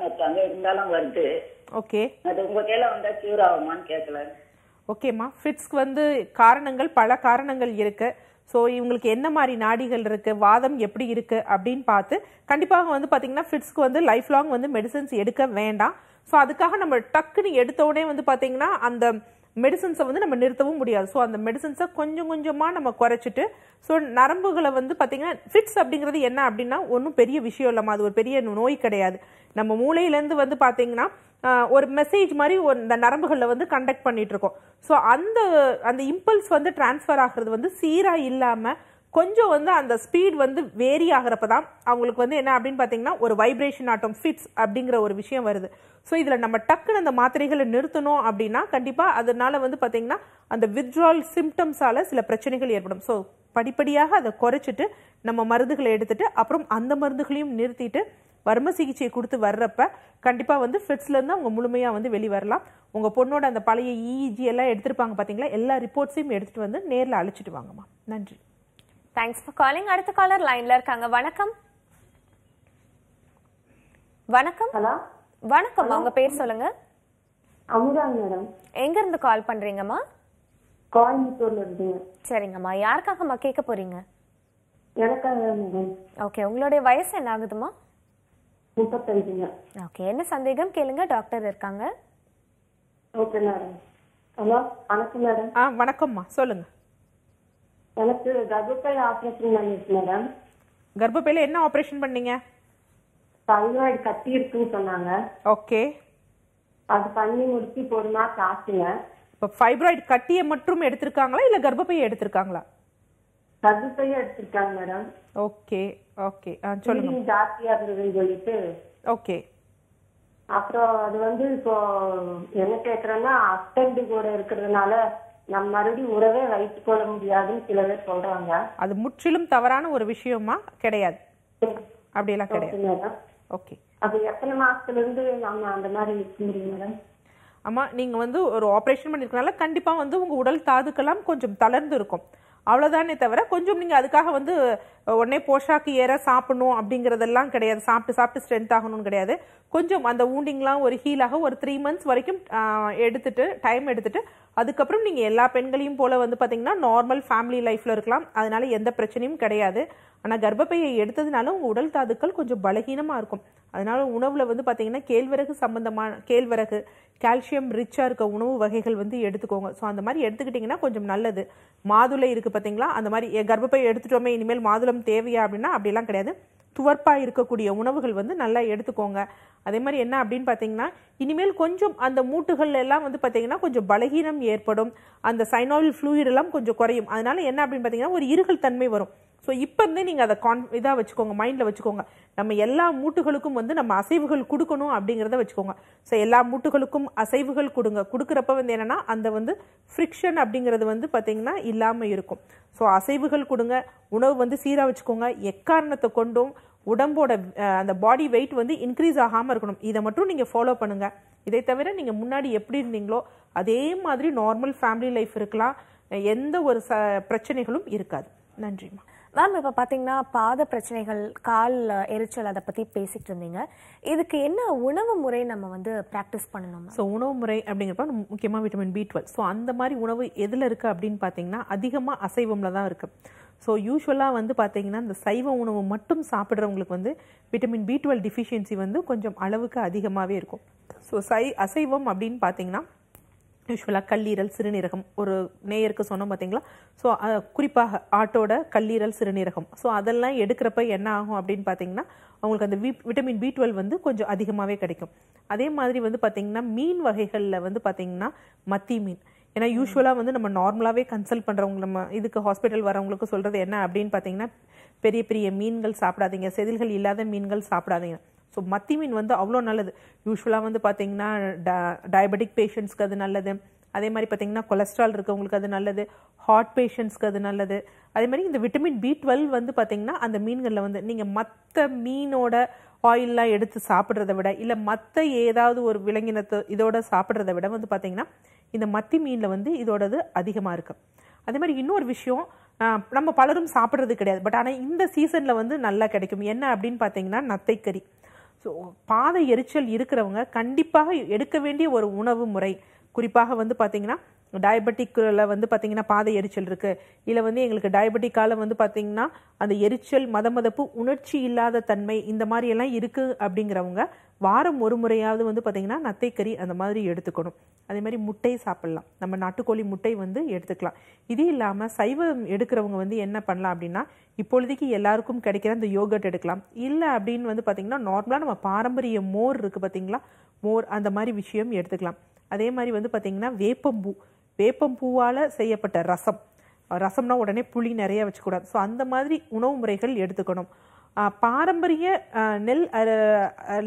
இருக்காங்க இருந்தாலும் ஓகே அது உங்க வந்தா ஆகுமான்னு கேட்கல வந்து காரணங்கள் பல காரணங்கள் இருக்கு ஸோ இவங்களுக்கு என்ன மாதிரி நாடிகள் இருக்குது வாதம் எப்படி இருக்குது அப்படின்னு பார்த்து கண்டிப்பாக வந்து பார்த்திங்கன்னா ஃபிட்ஸ்க்கு வந்து லைஃப் லாங் வந்து மெடிசன்ஸ் எடுக்க வேண்டாம் ஸோ அதுக்காக நம்ம டக்குன்னு எடுத்தோடனே வந்து பார்த்திங்கன்னா அந்த மெடிசன்ஸை வந்து நம்ம நிறுத்தவும் முடியாது ஸோ அந்த மெடிசன்ஸை கொஞ்சம் கொஞ்சமாக நம்ம குறைச்சிட்டு ஸோ நரம்புகளை வந்து பார்த்திங்கன்னா ஃபிட்ஸ் அப்படிங்கிறது என்ன அப்படின்னா ஒன்றும் பெரிய விஷயம் இல்லாமல் அது ஒரு பெரிய நோய் கிடையாது நம்ம மூளையிலேருந்து வந்து பார்த்திங்கன்னா ஒரு மெசேஜ் மாதிரி ஒரு இந்த நரம்புகளில் வந்து கண்டக்ட் பண்ணிட்டு இருக்கோம் ஸோ அந்த அந்த இம்பல்ஸ் வந்து டிரான்ஸ்ஃபர் ஆகிறது வந்து சீராக இல்லாமல் கொஞ்சம் வந்து அந்த ஸ்பீட் வந்து வேரி ஆகிறப்ப தான் அவங்களுக்கு வந்து என்ன அப்படின்னு பார்த்தீங்கன்னா ஒரு வைப்ரேஷன் ஆட்டம் ஃபிட்ஸ் அப்படிங்கிற ஒரு விஷயம் வருது ஸோ இதில் நம்ம டக்குன்னு அந்த மாத்திரைகளை நிறுத்தணும் அப்படின்னா கண்டிப்பாக அதனால் வந்து பார்த்தீங்கன்னா அந்த வித்ட்ரால் சிம்டம்ஸால் சில பிரச்சனைகள் ஏற்படும் ஸோ படிப்படியாக அதை குறைச்சிட்டு நம்ம மருந்துகளை எடுத்துட்டு அப்புறம் அந்த மருந்துகளையும் நிறுத்திட்டு வர்ம சிகிச்சை கொடுத்து வர்றப்ப கண்டிப்பாக வந்து ஃபிட்ஸ்லேருந்து e அவங்க முழுமையாக வந்து வெளி வரலாம் உங்கள் பொண்ணோட அந்த பழைய இஇஜி e e எல்லாம் எடுத்துருப்பாங்க பார்த்தீங்களா எல்லா ரிப்போர்ட்ஸையும் எடுத்துட்டு வந்து நேரில் அழைச்சிட்டு வாங்கம்மா நன்றி தேங்க்ஸ் ஃபார் காலிங் அடுத்த காலர் லைன்ல இருக்காங்க வணக்கம் வணக்கம் ஹலோ வணக்கம் உங்க பேர் சொல்லுங்க அமுதா மேடம் எங்க இருந்து கால் பண்றீங்கம்மா கோயம்புத்தூர்ல சரிங்கம்மா யாருக்காகம்மா கேட்க போறீங்க எனக்காக ஓகே உங்களுடைய வயசு என்ன ஆகுதுமா முப்பத்தஞ்சுங்க ஓகே என்ன சந்தேகம் கேளுங்க டாக்டர் இருக்காங்க ஓகே மேடம் ஹலோ வணக்கம் மேடம் ஆ வணக்கம்மா சொல்லுங்க எனக்கு கர்ப்பப்பை ஆபரேஷன் பண்ணிச்சு மேடம் கர்ப்பப்பையில என்ன ஆப்ரேஷன் பண்ணீங்க தைராய்டு கட்டி இருக்குன்னு சொன்னாங்க ஓகே அது பண்ணி முடிச்சு இப்போ ஒரு மாசம் ஆச்சுங்க இப்போ ஃபைப்ராய்டு கட்டியை மட்டும் எடுத்திருக்காங்களா இல்லை கர்ப்பப்பையை எடுத்திருக்காங்களா கர்ப்பப்பையை எடுத்திருக்காங்க மேடம் ஓகே ஓகே சொல்லுங்க ஜாஸ்தியா இருந்ததுன்னு சொல்லிட்டு ஓகே அப்புறம் அது வந்து இப்போ என்ன கேக்குறேன்னா ஹஸ்பண்ட் கூட இருக்கிறதுனால நம்ம மறுபடியும் உறவே வைத்துக் கொள்ள முடியாதுன்னு சில பேர் சொல்றாங்க அது முற்றிலும் தவறான ஒரு விஷயமா கிடையாது அப்படியெல்லாம் கிடையாது ஓகே அது எத்தனை மாசத்துல இருந்து நம்ம அந்த மாதிரி இருக்க முடியும் மேடம் ஆமாம் நீங்கள் வந்து ஒரு ஆப்ரேஷன் பண்ணியிருக்கனால கண்டிப்பாக வந்து உங்கள் உடல் தாதுக்கெல்லாம் கொஞ்சம் தளர்ந்து இருக்கும் அவ்வளோதானே தவிர கொஞ்சம் நீங்கள் அதுக்காக வந்து உடனே போஷாக்கு ஏற சாப்பிடணும் அப்படிங்கிறதெல்லாம் கிடையாது சாப்பிட்டு சாப்பிட்டு ஸ்ட்ரென்த் ஆகணும்னு கிடையாது கொஞ்சம் அந்த ஊண்டிங்லாம் ஒரு ஹீலாக ஒரு த்ரீ மந்த்ஸ் வரைக்கும் எடுத்துட்டு டைம் எடுத்துட்டு அதுக்கப்புறம் நீங்கள் எல்லா பெண்களையும் போல் வந்து பார்த்தீங்கன்னா நார்மல் ஃபேமிலி லைஃப்பில் இருக்கலாம் அதனால எந்த பிரச்சனையும் கிடையாது ஆனால் கர்ப்பப்பையை எடுத்ததுனால உங்கள் உடல் தாதுக்கள் கொஞ்சம் பலகீனமாக இருக்கும் அதனால் உணவில் வந்து பார்த்தீங்கன்னா கேழ்வரகு சம்பந்தமான கேழ்வரகு கால்சியம் ரிச்சாக இருக்க உணவு வகைகள் வந்து எடுத்துக்கோங்க ஸோ அந்த மாதிரி எடுத்துக்கிட்டிங்கன்னா கொஞ்சம் நல்லது மாதுளை இருக்குது பார்த்தீங்களா அந்த மாதிரி கர்ப்பப்பை எடுத்துட்டோமே இனிமேல் மாதுளம் தேவையா அப்படின்னா அப்படிலாம் கிடையாது துவர்ப்பாக இருக்கக்கூடிய உணவுகள் வந்து நல்லா எடுத்துக்கோங்க அதே மாதிரி என்ன அப்படின்னு பார்த்தீங்கன்னா இனிமேல் கொஞ்சம் அந்த மூட்டுகள் எல்லாம் வந்து பார்த்தீங்கன்னா கொஞ்சம் பலகீனம் ஏற்படும் அந்த சைனாயில் ஃப்ளூயிட் எல்லாம் கொஞ்சம் குறையும் அதனால என்ன அப்படின்னு பார்த்தீங்கன்னா ஒரு இருகல் தன்மை வரும் ஸோ இப்போ இருந்தே நீங்கள் அதை கான் இதாக வச்சுக்கோங்க மைண்டில் வச்சுக்கோங்க நம்ம எல்லா மூட்டுகளுக்கும் வந்து நம்ம அசைவுகள் கொடுக்கணும் அப்படிங்கிறத வச்சுக்கோங்க ஸோ எல்லா மூட்டுகளுக்கும் அசைவுகள் கொடுங்க கொடுக்குறப்ப வந்து என்னென்னா அந்த வந்து ஃப்ரிக்ஷன் அப்படிங்கிறது வந்து பார்த்திங்கன்னா இல்லாமல் இருக்கும் ஸோ அசைவுகள் கொடுங்க உணவு வந்து சீராக வச்சுக்கோங்க எக்காரணத்தை கொண்டும் உடம்போட அந்த பாடி வெயிட் வந்து இன்க்ரீஸ் ஆகாமல் இருக்கணும் இதை மட்டும் நீங்கள் ஃபாலோ பண்ணுங்கள் இதை தவிர நீங்கள் முன்னாடி எப்படி இருந்தீங்களோ அதே மாதிரி நார்மல் ஃபேமிலி லைஃப் இருக்கலாம் எந்த ஒரு ச பிரச்சனைகளும் இருக்காது நன்றிம்மா மேம் இப்போ பார்த்தீங்கன்னா பாத பிரச்சனைகள் கால் எரிச்சல் அதை பற்றி பேசிகிட்டு இருந்தீங்க இதுக்கு என்ன உணவு முறை நம்ம வந்து ப்ராக்டிஸ் பண்ணணும் ஸோ உணவு முறை அப்படிங்கிறப்ப முக்கியமாக விட்டமின் பி டுவெல் ஸோ அந்த மாதிரி உணவு எதில் இருக்குது அப்படின்னு பார்த்தீங்கன்னா அதிகமாக அசைவமில் தான் இருக்குது ஸோ யூஸ்வலாக வந்து பார்த்திங்கன்னா இந்த சைவ உணவு மட்டும் சாப்பிட்றவங்களுக்கு வந்து விட்டமின் பி டுவெல் டிஃபிஷியன்சி வந்து கொஞ்சம் அளவுக்கு அதிகமாகவே இருக்கும் ஸோ சை அசைவம் அப்படின்னு பார்த்தீங்கன்னா யூஸ்வலாக கல்லீரல் சிறுநீரகம் ஒரு நேயருக்கு சொன்னோம் பார்த்தீங்களா ஸோ குறிப்பாக ஆட்டோட கல்லீரல் சிறுநீரகம் ஸோ அதெல்லாம் எடுக்கிறப்ப என்ன ஆகும் அப்படின்னு பார்த்தீங்கன்னா அவங்களுக்கு அந்த வி விட்டமின் பி டுவெல் வந்து கொஞ்சம் அதிகமாகவே கிடைக்கும் அதே மாதிரி வந்து பார்த்திங்கன்னா மீன் வகைகளில் வந்து பார்த்திங்கன்னா மத்தி மீன் ஏன்னா யூஸ்வலாக வந்து நம்ம நார்மலாகவே கன்சல்ட் பண்ணுறவங்க நம்ம இதுக்கு ஹாஸ்பிட்டல் வரவங்களுக்கு சொல்கிறது என்ன அப்படின்னு பார்த்தீங்கன்னா பெரிய பெரிய மீன்கள் சாப்பிடாதீங்க செதில்கள் இல்லாத மீன்கள் சாப்பிடாதீங்க ஸோ மத்தி மீன் வந்து அவ்வளோ நல்லது யூஸ்வலாக வந்து பார்த்தீங்கன்னா டயபெட்டிக் பேஷண்ட்ஸ்க்கு அது நல்லது அதே மாதிரி பார்த்தீங்கன்னா கொலஸ்ட்ரால் இருக்கவங்களுக்கு அது நல்லது ஹார்ட் பேஷண்ட்ஸ்க்கு அது நல்லது அதே மாதிரி இந்த விட்டமின் பி டுவெல் வந்து பார்த்தீங்கன்னா அந்த மீன்களில் வந்து நீங்கள் மற்ற மீனோட ஆயிலெலாம் எடுத்து சாப்பிட்றத விட இல்லை மற்ற ஏதாவது ஒரு விலங்கினத்தை இதோட சாப்பிட்றத விட வந்து பார்த்தீங்கன்னா இந்த மத்தி மீனில் வந்து இதோடது அதிகமாக இருக்கும் அதே மாதிரி இன்னொரு விஷயம் நம்ம பலரும் சாப்பிட்றது கிடையாது பட் ஆனால் இந்த சீசனில் வந்து நல்லா கிடைக்கும் என்ன அப்படின்னு பார்த்தீங்கன்னா நத்தைக்கறி ஸோ பாதை எரிச்சல் இருக்கிறவங்க கண்டிப்பாக எடுக்க வேண்டிய ஒரு உணவு முறை குறிப்பாக வந்து பார்த்திங்கன்னா டயபெட்டிக்கில் வந்து பார்த்திங்கன்னா பாதை எரிச்சல் இருக்குது இல்லை வந்து எங்களுக்கு டயபெட்டிக்கால் வந்து பார்த்தீங்கன்னா அந்த எரிச்சல் மத மதப்பு உணர்ச்சி இல்லாத தன்மை இந்த மாதிரியெல்லாம் இருக்குது அப்படிங்கிறவங்க வாரம் ஒரு முறையாவது வந்து பார்த்திங்கன்னா நத்தைக்கறி அந்த மாதிரி எடுத்துக்கணும் அதே மாதிரி முட்டை சாப்பிட்லாம் நம்ம நாட்டுக்கோழி முட்டை வந்து எடுத்துக்கலாம் இது இல்லாமல் சைவம் எடுக்கிறவங்க வந்து என்ன பண்ணலாம் அப்படின்னா இப்பொழுதைக்கு எல்லாருக்கும் கிடைக்கிற அந்த யோகட் எடுக்கலாம் இல்லை அப்படின்னு வந்து பார்த்திங்கன்னா நார்மலாக நம்ம பாரம்பரிய மோர் இருக்குது பார்த்திங்களா மோர் அந்த மாதிரி விஷயம் எடுத்துக்கலாம் அதே மாதிரி வந்து பார்த்திங்கன்னா வேப்பம்பூ வேப்பம்பூவால் செய்யப்பட்ட ரசம் ரசம்னா உடனே புளி நிறைய வச்சுக்கூடாது ஸோ அந்த மாதிரி உணவு முறைகள் எடுத்துக்கணும் பாரம்பரிய நெல்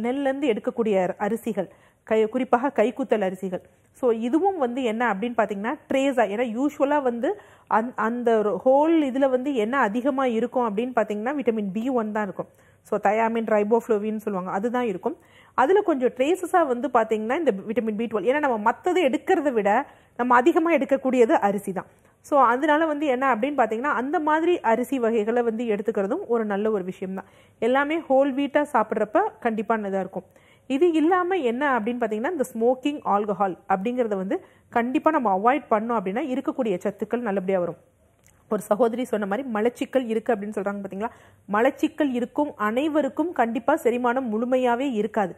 நெல்லேருந்து எடுக்கக்கூடிய அரிசிகள் கை குறிப்பாக கைக்குத்தல் அரிசிகள் ஸோ இதுவும் வந்து என்ன அப்படின்னு பார்த்தீங்கன்னா ட்ரேஸாக ஏன்னா யூஸ்வலாக வந்து அந் அந்த ஹோல் இதில் வந்து என்ன அதிகமாக இருக்கும் அப்படின்னு பார்த்தீங்கன்னா விட்டமின் பி ஒன் தான் இருக்கும் ஸோ தயாமின் ரைபோஃப்ளோவின்னு சொல்லுவாங்க அதுதான் இருக்கும் அதில் கொஞ்சம் ட்ரேசஸாக வந்து பார்த்திங்கன்னா இந்த விட்டமின் பி டுவெல் ஏன்னா நம்ம மற்றது எடுக்கிறத விட நம்ம அதிகமாக எடுக்கக்கூடியது அரிசி தான் ஸோ அதனால வந்து என்ன அப்படின்னு பார்த்தீங்கன்னா அந்த மாதிரி அரிசி வகைகளை வந்து எடுத்துக்கிறதும் ஒரு நல்ல ஒரு விஷயம்தான் எல்லாமே ஹோல் வீட்டாக சாப்பிட்றப்ப கண்டிப்பாக இதாக இருக்கும் இது இல்லாமல் என்ன அப்படின்னு பார்த்தீங்கன்னா இந்த ஸ்மோக்கிங் ஆல்கஹால் அப்படிங்கிறத வந்து கண்டிப்பாக நம்ம அவாய்ட் பண்ணோம் அப்படின்னா இருக்கக்கூடிய சத்துக்கள் நல்லபடியாக வரும் ஒரு சகோதரி சொன்ன மாதிரி மலச்சிக்கல் இருக்குது அப்படின்னு சொல்கிறாங்க பாத்தீங்களா மலச்சிக்கல் இருக்கும் அனைவருக்கும் கண்டிப்பாக செரிமானம் முழுமையாகவே இருக்காது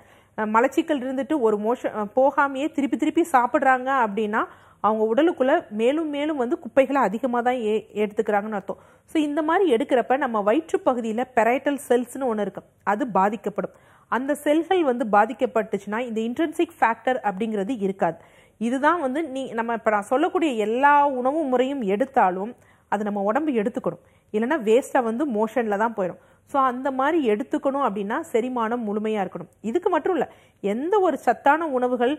மலச்சிக்கல் இருந்துட்டு ஒரு மோஷம் போகாமையே திருப்பி திருப்பி சாப்பிட்றாங்க அப்படின்னா அவங்க உடலுக்குள்ளே மேலும் மேலும் வந்து குப்பைகளை அதிகமாக தான் ஏ எடுத்துக்கிறாங்கன்னு அர்த்தம் ஸோ இந்த மாதிரி எடுக்கிறப்ப நம்ம வயிற்று பகுதியில் பெரைட்டல் செல்ஸ்னு ஒன்று இருக்கு அது பாதிக்கப்படும் அந்த செல்கள் வந்து பாதிக்கப்பட்டுச்சுன்னா இந்த இன்ட்ரென்சிக் ஃபேக்டர் அப்படிங்கிறது இருக்காது இதுதான் வந்து நீ நம்ம இப்போ நான் சொல்லக்கூடிய எல்லா உணவு முறையும் எடுத்தாலும் அது நம்ம உடம்பு எடுத்துக்கணும் இல்லைன்னா வேஸ்ட்டாக வந்து மோஷனில் தான் போயிடும் ஸோ அந்த மாதிரி எடுத்துக்கணும் அப்படின்னா செரிமானம் முழுமையாக இருக்கணும் இதுக்கு மட்டும் இல்லை எந்த ஒரு சத்தான உணவுகள்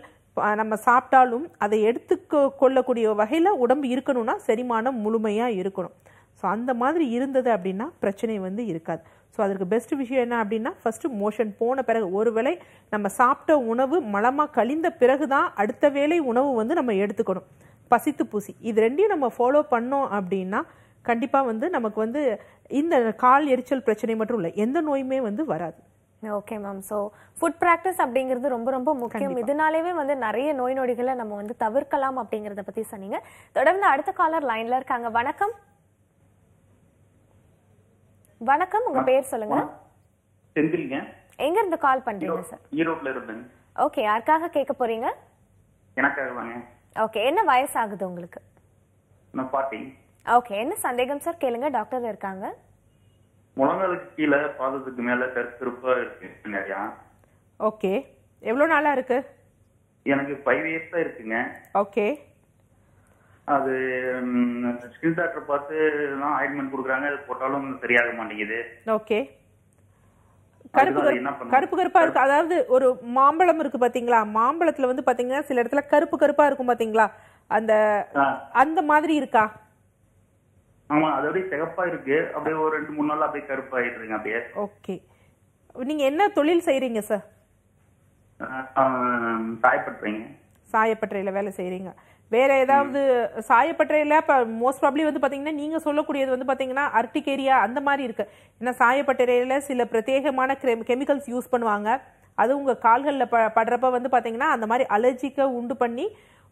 நம்ம சாப்பிட்டாலும் அதை எடுத்து கொள்ளக்கூடிய வகையில் உடம்பு இருக்கணும்னா செரிமானம் முழுமையாக இருக்கணும் ஸோ அந்த மாதிரி இருந்தது அப்படின்னா பிரச்சனை வந்து இருக்காது ஸோ அதற்கு பெஸ்ட் விஷயம் என்ன அப்படின்னா ஃபஸ்ட்டு மோஷன் போன பிறகு ஒருவேளை நம்ம சாப்பிட்ட உணவு மலமாக கழிந்த பிறகு தான் அடுத்த வேளை உணவு வந்து நம்ம எடுத்துக்கணும் பசித்து பூசி இது ரெண்டையும் நம்ம ஃபாலோ பண்ணோம் அப்படின்னா கண்டிப்பாக வந்து நமக்கு வந்து இந்த கால் எரிச்சல் பிரச்சனை மட்டும் இல்லை எந்த நோயுமே வந்து வராது okay ma'am so food practice அப்படிங்கிறது ரொம்ப ரொம்ப முக்கியம் இதனாலேயே வந்து நிறைய நோய் நொடிகளை நம்ம வந்து தவிர்க்கலாம் அப்படிங்கிறத பற்றி சொன்னீங்க தொடர்ந்து அடுத்த காலர் லைனில் இருக்காங்க வணக்கம் வணக்கம் உங்க பேர் சொல்லுங்க செந்தில்ங்க எங்க இருந்து கால் பண்றீங்க சார் ஈரோட்ல இருந்து ஓகே யாருக்காக கேட்க போறீங்க எனக்காக வாங்க ஓகே என்ன வயசு ஆகுது உங்களுக்கு நான் ஃபார்ட்டி ஓகே என்ன சந்தேகம் சார் கேளுங்க டாக்டர் இருக்காங்க முழங்காலுக்கு கீழே பாதத்துக்கு மேல கருப்பா இருக்கு நிறையா ஓகே எவ்வளவு நாளா இருக்கு எனக்கு ஃபைவ் இயர்ஸ் தான் இருக்குங்க ஓகே அது ஸ்கின் டாக்டர் பார்த்து ஆயின்மெண்ட் கொடுக்குறாங்க அது போட்டாலும் சரியாக மாட்டேங்குது ஓகே கருப்பு கருப்பு கருப்பா இருக்கு அதாவது ஒரு மாம்பழம் இருக்கு பாத்தீங்களா மாம்பழத்துல வந்து பாத்தீங்கன்னா சில இடத்துல கருப்பு கருப்பா இருக்கும் பாத்தீங்களா அந்த அந்த மாதிரி இருக்கா ஆமா அது அப்படியே சிகப்பா இருக்கு அப்படியே ஒரு ரெண்டு மூணு நாள் அப்படியே கருப்பாயிட்டு அப்படியே ஓகே நீங்க என்ன தொழில் செய்யறீங்க சார் சாயப்பட்டுறீங்க சாயப்பட்டறையில வேலை செய்யறீங்க வேற ஏதாவது சாயப்பட்டறையில இப்போ மோஸ்ட் ப்ராப்ளி வந்து பார்த்தீங்கன்னா நீங்கள் சொல்லக்கூடியது வந்து பார்த்தீங்கன்னா அர்டிகேரியா அந்த மாதிரி இருக்கு ஏன்னா சாயப்பட்டறையில சில பிரத்யேகமான கெமிக்கல்ஸ் யூஸ் பண்ணுவாங்க அது உங்கள் கால்களில் ப படுறப்ப வந்து பார்த்தீங்கன்னா அந்த மாதிரி அலர்ஜிக்கை உண்டு பண்ணி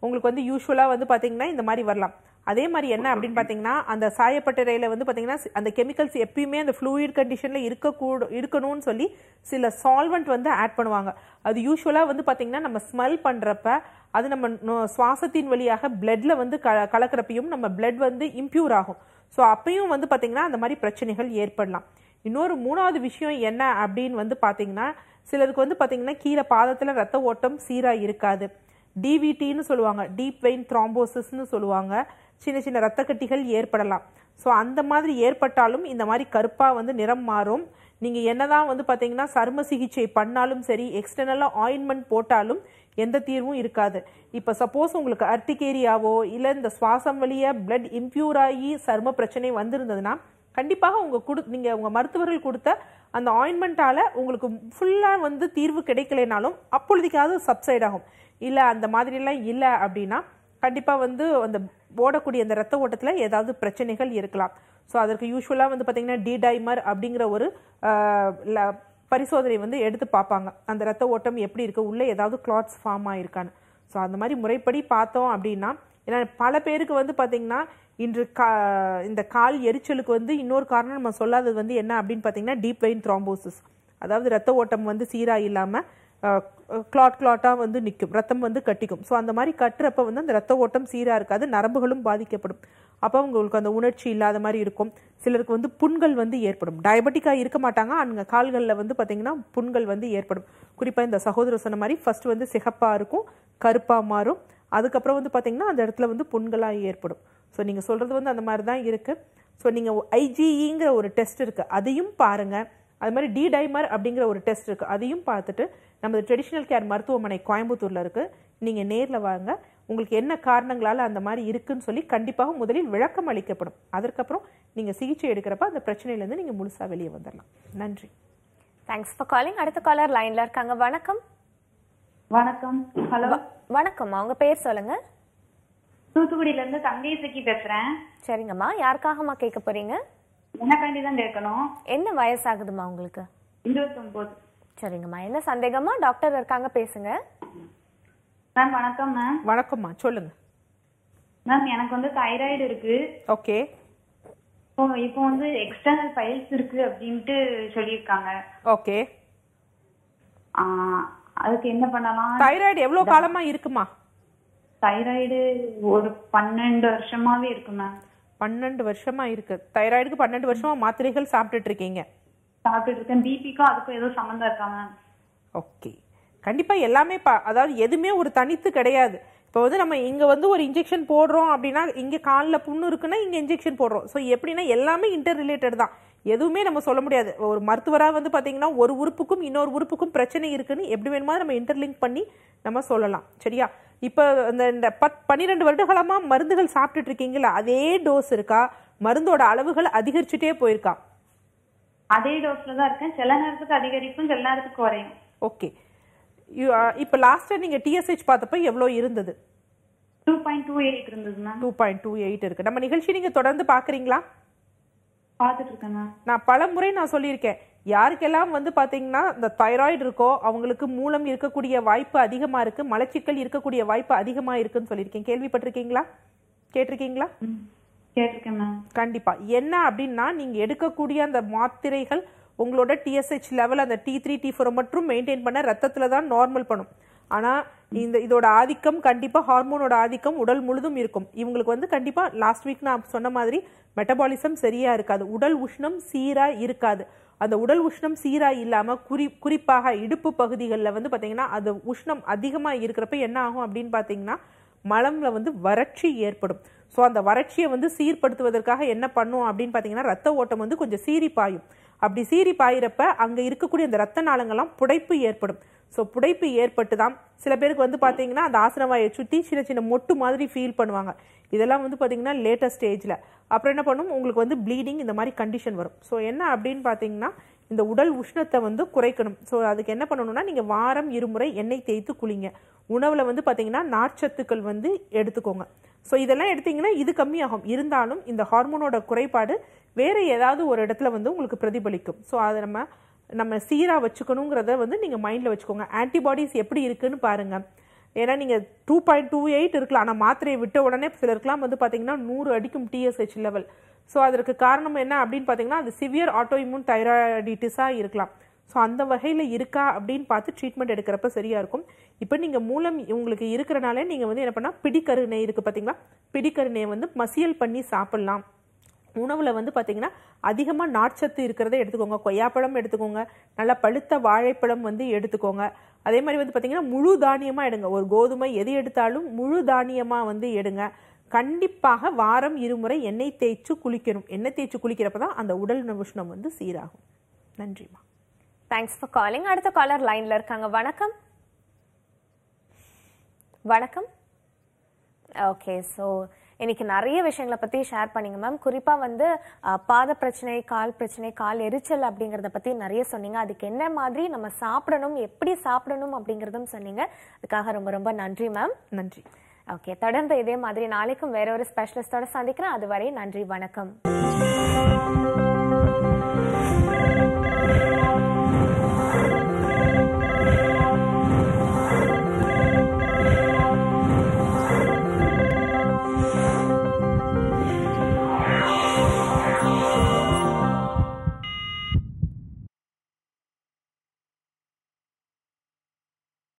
உங்களுக்கு வந்து யூஸ்வலாக வந்து பார்த்தீங்கன்னா இந்த மாதிரி வரலாம் அதே மாதிரி என்ன அப்படின்னு பார்த்தீங்கன்னா அந்த சாயப்பட்டறையில் வந்து பார்த்தீங்கன்னா அந்த கெமிக்கல்ஸ் எப்பயுமே அந்த ஃப்ளூயிட் கண்டிஷனில் இருக்கக்கூட இருக்கணும்னு சொல்லி சில சால்வெண்ட் வந்து ஆட் பண்ணுவாங்க அது யூஸ்வலாக வந்து பார்த்தீங்கன்னா நம்ம ஸ்மெல் பண்ணுறப்ப அது நம்ம சுவாசத்தின் வழியாக பிளட்ல வந்து க கலக்கிறப்பையும் நம்ம பிளட் வந்து இம்ப்யூர் ஆகும் ஸோ அப்பையும் வந்து பார்த்தீங்கன்னா அந்த மாதிரி பிரச்சனைகள் ஏற்படலாம் இன்னொரு மூணாவது விஷயம் என்ன அப்படின்னு வந்து பார்த்தீங்கன்னா சிலருக்கு வந்து பார்த்தீங்கன்னா கீழே பாதத்தில் ரத்த ஓட்டம் சீராக இருக்காது டிவிடின்னு சொல்லுவாங்க டீப் வெயின் த்ராம்போசிஸ்ன்னு சொல்லுவாங்க சின்ன சின்ன ரத்த கட்டிகள் ஏற்படலாம் ஸோ அந்த மாதிரி ஏற்பட்டாலும் இந்த மாதிரி கருப்பாக வந்து நிறம் மாறும் நீங்கள் என்னதான் வந்து பார்த்தீங்கன்னா சர்ம சிகிச்சை பண்ணாலும் சரி எக்ஸ்டர்னலாக ஆயின்மெண்ட் போட்டாலும் எந்த தீர்வும் இருக்காது இப்போ சப்போஸ் உங்களுக்கு அர்த்திகேரியாவோ இல்லை இந்த சுவாசம் வழியாக பிளட் இம்ப்யூர் ஆகி சர்ம பிரச்சனை வந்திருந்ததுன்னா கண்டிப்பாக உங்கள் கொடு நீங்கள் உங்கள் மருத்துவர்கள் கொடுத்த அந்த ஆயின்மெண்ட்டால் உங்களுக்கு ஃபுல்லாக வந்து தீர்வு கிடைக்கலைனாலும் அப்பொழுதுக்காவது சப்சைட் ஆகும் இல்லை அந்த மாதிரிலாம் இல்லை அப்படின்னா கண்டிப்பாக வந்து அந்த ஓடக்கூடிய அந்த ரத்த ஓட்டத்தில் ஏதாவது பிரச்சனைகள் இருக்கலாம் ஸோ அதற்கு யூஸ்வலாக வந்து பார்த்திங்கன்னா டிடைமர் அப்படிங்கிற ஒரு பரிசோதனை வந்து எடுத்து பார்ப்பாங்க அந்த ரத்த ஓட்டம் எப்படி இருக்குது உள்ளே ஏதாவது கிளாத்ஸ் ஃபார்ம் ஆகிருக்கான்னு ஸோ அந்த மாதிரி முறைப்படி பார்த்தோம் அப்படின்னா ஏன்னா பல பேருக்கு வந்து பார்த்திங்கன்னா இன்று கா இந்த கால் எரிச்சலுக்கு வந்து இன்னொரு காரணம் நம்ம சொல்லாதது வந்து என்ன அப்படின்னு பார்த்திங்கன்னா டீப் வெயின் த்ராம்போசிஸ் அதாவது ரத்த ஓட்டம் வந்து சீராக இல்லாமல் கிளாட் கிளாட்டாக வந்து நிற்கும் ரத்தம் வந்து கட்டிக்கும் ஸோ அந்த மாதிரி கட்டுறப்ப வந்து அந்த ரத்த ஓட்டம் சீராக இருக்காது நரம்புகளும் பாதிக்கப்படும் அப்போ அவங்களுக்கு அந்த உணர்ச்சி இல்லாத மாதிரி இருக்கும் சிலருக்கு வந்து புண்கள் வந்து ஏற்படும் டயபெட்டிக்காக இருக்க மாட்டாங்க அவங்க கால்களில் வந்து பார்த்திங்கன்னா புண்கள் வந்து ஏற்படும் குறிப்பாக இந்த சகோதரர் சொன்ன மாதிரி ஃபஸ்ட்டு வந்து சிகப்பாக இருக்கும் கருப்பாக மாறும் அதுக்கப்புறம் வந்து பார்த்திங்கன்னா அந்த இடத்துல வந்து புண்களாக ஏற்படும் ஸோ நீங்கள் சொல்கிறது வந்து அந்த மாதிரி தான் இருக்குது ஸோ நீங்கள் ஐஜிஇங்கிற e ஒரு டெஸ்ட் இருக்குது அதையும் பாருங்கள் அது மாதிரி டி டைமர் அப்படிங்கிற ஒரு டெஸ்ட் இருக்குது அதையும் பார்த்துட்டு நமது ட்ரெடிஷ்னல் கேர் மருத்துவமனை கோயம்புத்தூரில் இருக்குது நீங்கள் நேரில் வாங்க உங்களுக்கு என்ன காரணங்களால் அந்த மாதிரி இருக்குதுன்னு சொல்லி கண்டிப்பாக முதலில் விளக்கம் அளிக்கப்படும் அதற்கப்புறம் நீங்கள் சிகிச்சை எடுக்கிறப்ப அந்த பிரச்சனையிலேருந்து நீங்கள் முழுசாக வெளியே வந்துடலாம் நன்றி தேங்க்ஸ் ஃபார் காலிங் அடுத்த காலர் லைனில் இருக்காங்க வணக்கம் வணக்கம் ஹலோ வணக்கம்மா உங்கள் பேர் சொல்லுங்கள் தூத்துக்குடியிலேருந்து தங்கை சக்கி பேசுகிறேன் சரிங்கம்மா யாருக்காகம்மா கேட்க போகிறீங்க எனக்காண்டி கேட்கணும் என்ன வயசாகுதுமா உங்களுக்கு இருபத்தொன்பது சரிங்கம்மா என்ன சந்தேகமா டாக்டர் இருக்காங்க பேசுங்க மேம் வணக்கம் மேம் வணக்கம்மா சொல்லுங்க மேம் எனக்கு வந்து தைராய்டு இருக்கு ஓகே இப்போ வந்து எக்ஸ்டர்னல் ஃபைல்ஸ் இருக்கு அப்படின்ட்டு சொல்லியிருக்காங்க ஓகே அதுக்கு என்ன பண்ணலாம் தைராய்டு எவ்வளவு காலமா இருக்குமா தைராய்டு ஒரு பன்னெண்டு வருஷமாவே இருக்கு மேம் பன்னெண்டு வருஷமா இருக்கு தைராய்டுக்கு பன்னெண்டு வருஷமா மாத்திரைகள் சாப்பிட்டுட்டு இருக்கீங்க சாப்பிட்டுட்டு இருக்கேன் பிபிக்கும் அதுக்கும் ஏதோ சம்மந்தம் இருக்காங்க ஓகே கண்டிப்பா எல்லாமே அதாவது எதுவுமே ஒரு தனித்து கிடையாது இப்போ வந்து நம்ம இங்கே வந்து ஒரு இன்ஜெக்ஷன் போடுறோம் அப்படின்னா இங்கே காலில் புண்ணு இருக்குன்னா இங்கே இன்ஜெக்ஷன் போடுறோம் ஸோ எப்படின்னா எல்லாமே இன்டர் ரிலேட்டட் தான் எதுவுமே நம்ம சொல்ல முடியாது ஒரு மருத்துவராக வந்து பார்த்தீங்கன்னா ஒரு உறுப்புக்கும் இன்னொரு உறுப்புக்கும் பிரச்சனை இருக்குன்னு எப்படி வேணுமா நம்ம இன்டர்லிங்க் பண்ணி நம்ம சொல்லலாம் சரியா இப்போ அந்த இந்த பத் பன்னிரெண்டு வருடகாலமாக மருந்துகள் சாப்பிட்டுட்டு இருக்கீங்களா அதே டோஸ் இருக்கா மருந்தோட அளவுகள் அதிகரிச்சுட்டே போயிருக்கா அதே டோஸ்ல தான் இருக்கேன் சில நேரத்துக்கு அதிகரிக்கும் சில நேரத்துக்கு குறையும் ஓகே இப்போ லாஸ்ட்டாக நீங்கள் டிஎஸ்ஹெச் பார்த்தப்ப எவ்வளோ இருந்தது டூ பாயிண்ட் டூ எயிட் இருந்தது ma'am two point two eight இருக்குது நம்ம நிகழ்ச்சி நீங்கள் தொடர்ந்து பார்க்குறீங்களா நான் பல முறை நான் சொல்லியிருக்கேன் யாருக்கெல்லாம் வந்து பார்த்தீங்கன்னா இந்த தைராய்டு இருக்கோ அவங்களுக்கு மூலம் இருக்கக்கூடிய வாய்ப்பு அதிகமாக இருக்குது மலச்சிக்கல் இருக்கக்கூடிய வாய்ப்பு அதிகமாக இருக்குன்னு சொல்லியிருக்கேன் கேள்விப்பட்டிருக்கீங்களா கேட்டிருக்கீங்களா கேட்டிருக்கேன் கண்டிப்பாக என்ன அப்படின்னா நீங்கள் எடுக்கக்கூடிய அந்த மாத்திரைகள் உங்களோட டிஎஸ்ஹெச் லெவல் அந்த டி த்ரீ டி ஃபோரை மட்டும் மெயின்டைன் பண்ண ரத்தத்தில் தான் நார்மல் பண்ணும் ஆனால் இந்த இதோட ஆதிக்கம் கண்டிப்பாக ஹார்மோனோட ஆதிக்கம் உடல் முழுதும் இருக்கும் இவங்களுக்கு வந்து கண்டிப்பாக லாஸ்ட் வீக் நான் சொன்ன மாதிரி மெட்டபாலிசம் சரியாக இருக்காது உடல் உஷ்ணம் சீராக இருக்காது அந்த உடல் உஷ்ணம் சீராக இல்லாமல் குறி குறிப்பாக இடுப்பு பகுதிகளில் வந்து பார்த்திங்கன்னா அது உஷ்ணம் அதிகமாக இருக்கிறப்ப என்ன ஆகும் அப்படின்னு பார்த்தீங்கன்னா மலமில் வந்து வறட்சி ஏற்படும் ஸோ அந்த வறட்சியை வந்து சீர்படுத்துவதற்காக என்ன பண்ணும் அப்படின்னு பார்த்தீங்கன்னா ரத்த ஓட்டம் வந்து கொஞ்சம் சீரி பாயும் அப்படி சீறி பாயிறப்ப அங்கே இருக்கக்கூடிய அந்த ரத்த நாளங்கள்லாம் புடைப்பு ஏற்படும் ஸோ புடைப்பு ஏற்பட்டு தான் சில பேருக்கு வந்து பார்த்தீங்கன்னா அந்த ஆசனவாயை சுற்றி சின்ன சின்ன மொட்டு மாதிரி ஃபீல் பண்ணுவாங்க இதெல்லாம் வந்து பார்த்தீங்கன்னா லேட்டஸ்ட் ஸ்டேஜில் அப்புறம் என்ன பண்ணும் உங்களுக்கு வந்து ப்ளீடிங் இந்த மாதிரி கண்டிஷன் வரும் ஸோ என்ன அப்படின்னு பார்த்தீங்கன்னா இந்த உடல் உஷ்ணத்தை வந்து குறைக்கணும் ஸோ அதுக்கு என்ன பண்ணணும்னா நீங்கள் வாரம் இருமுறை எண்ணெய் தேய்த்து குளிங்க உணவில் வந்து பார்த்தீங்கன்னா நார்ச்சத்துக்கள் வந்து எடுத்துக்கோங்க ஸோ இதெல்லாம் எடுத்தீங்கன்னா இது கம்மியாகும் இருந்தாலும் இந்த ஹார்மோனோட குறைபாடு வேறு ஏதாவது ஒரு இடத்துல வந்து உங்களுக்கு பிரதிபலிக்கும் ஸோ அதை நம்ம நம்ம சீராக வச்சுக்கணுங்கிறத வந்து நீங்கள் மைண்டில் வச்சுக்கோங்க ஆன்டிபாடிஸ் எப்படி இருக்குதுன்னு பாருங்கள் ஏன்னா நீங்கள் டூ பாயிண்ட் டூ எயிட் இருக்கலாம் ஆனால் மாத்திரையை விட்ட உடனே சிலருக்கெலாம் வந்து பார்த்தீங்கன்னா நூறு அடிக்கும் டிஎஸ்ஹெச் லெவல் ஸோ அதற்கு காரணம் என்ன அப்படின்னு பார்த்தீங்கன்னா அது சிவியர் ஆட்டோ இம்யூன் தைராய்டிட்டிஸாக இருக்கலாம் ஸோ அந்த வகையில் இருக்கா அப்படின்னு பார்த்து ட்ரீட்மெண்ட் எடுக்கிறப்ப சரியாக இருக்கும் இப்போ நீங்கள் மூலம் உங்களுக்கு இருக்கிறனாலே நீங்கள் வந்து என்ன பண்ணால் பிடிக்கருணை இருக்குது பார்த்தீங்களா பிடிக்கருணையை வந்து மசியல் பண்ணி சாப்பிட்லாம் உணவில் வந்து பார்த்திங்கன்னா அதிகமாக நார்ச்சத்து இருக்கிறத எடுத்துக்கோங்க கொய்யாப்பழம் எடுத்துக்கோங்க நல்லா பழுத்த வாழைப்பழம் வந்து எடுத்துக்கோங்க அதே மாதிரி வந்து பார்த்திங்கன்னா முழு தானியமாக எடுங்க ஒரு கோதுமை எது எடுத்தாலும் முழு தானியமாக வந்து எடுங்க கண்டிப்பாக வாரம் இருமுறை எண்ணெய் தேய்ச்சி குளிக்கணும் எண்ணெய் தேய்ச்சி குளிக்கிறப்ப தான் அந்த உடல் நிமிஷம் வந்து சீராகும் நன்றிம்மா தேங்க்ஸ் ஃபார் காலிங் அடுத்த காலர் லைனில் இருக்காங்க வணக்கம் வணக்கம் ஓகே ஸோ இன்னைக்கு நிறைய விஷயங்களை பற்றி ஷேர் பண்ணீங்க மேம் குறிப்பாக வந்து பாத பிரச்சனை கால் பிரச்சனை கால் எரிச்சல் அப்படிங்கிறத பற்றி நிறைய சொன்னீங்க அதுக்கு என்ன மாதிரி நம்ம சாப்பிடணும் எப்படி சாப்பிடணும் அப்படிங்கிறதும் சொன்னீங்க அதுக்காக ரொம்ப ரொம்ப நன்றி மேம் நன்றி ஓகே தொடர்ந்து இதே மாதிரி நாளைக்கும் வேற ஒரு ஸ்பெஷலிஸ்டோட சந்திக்கிறேன் அதுவரை நன்றி வணக்கம்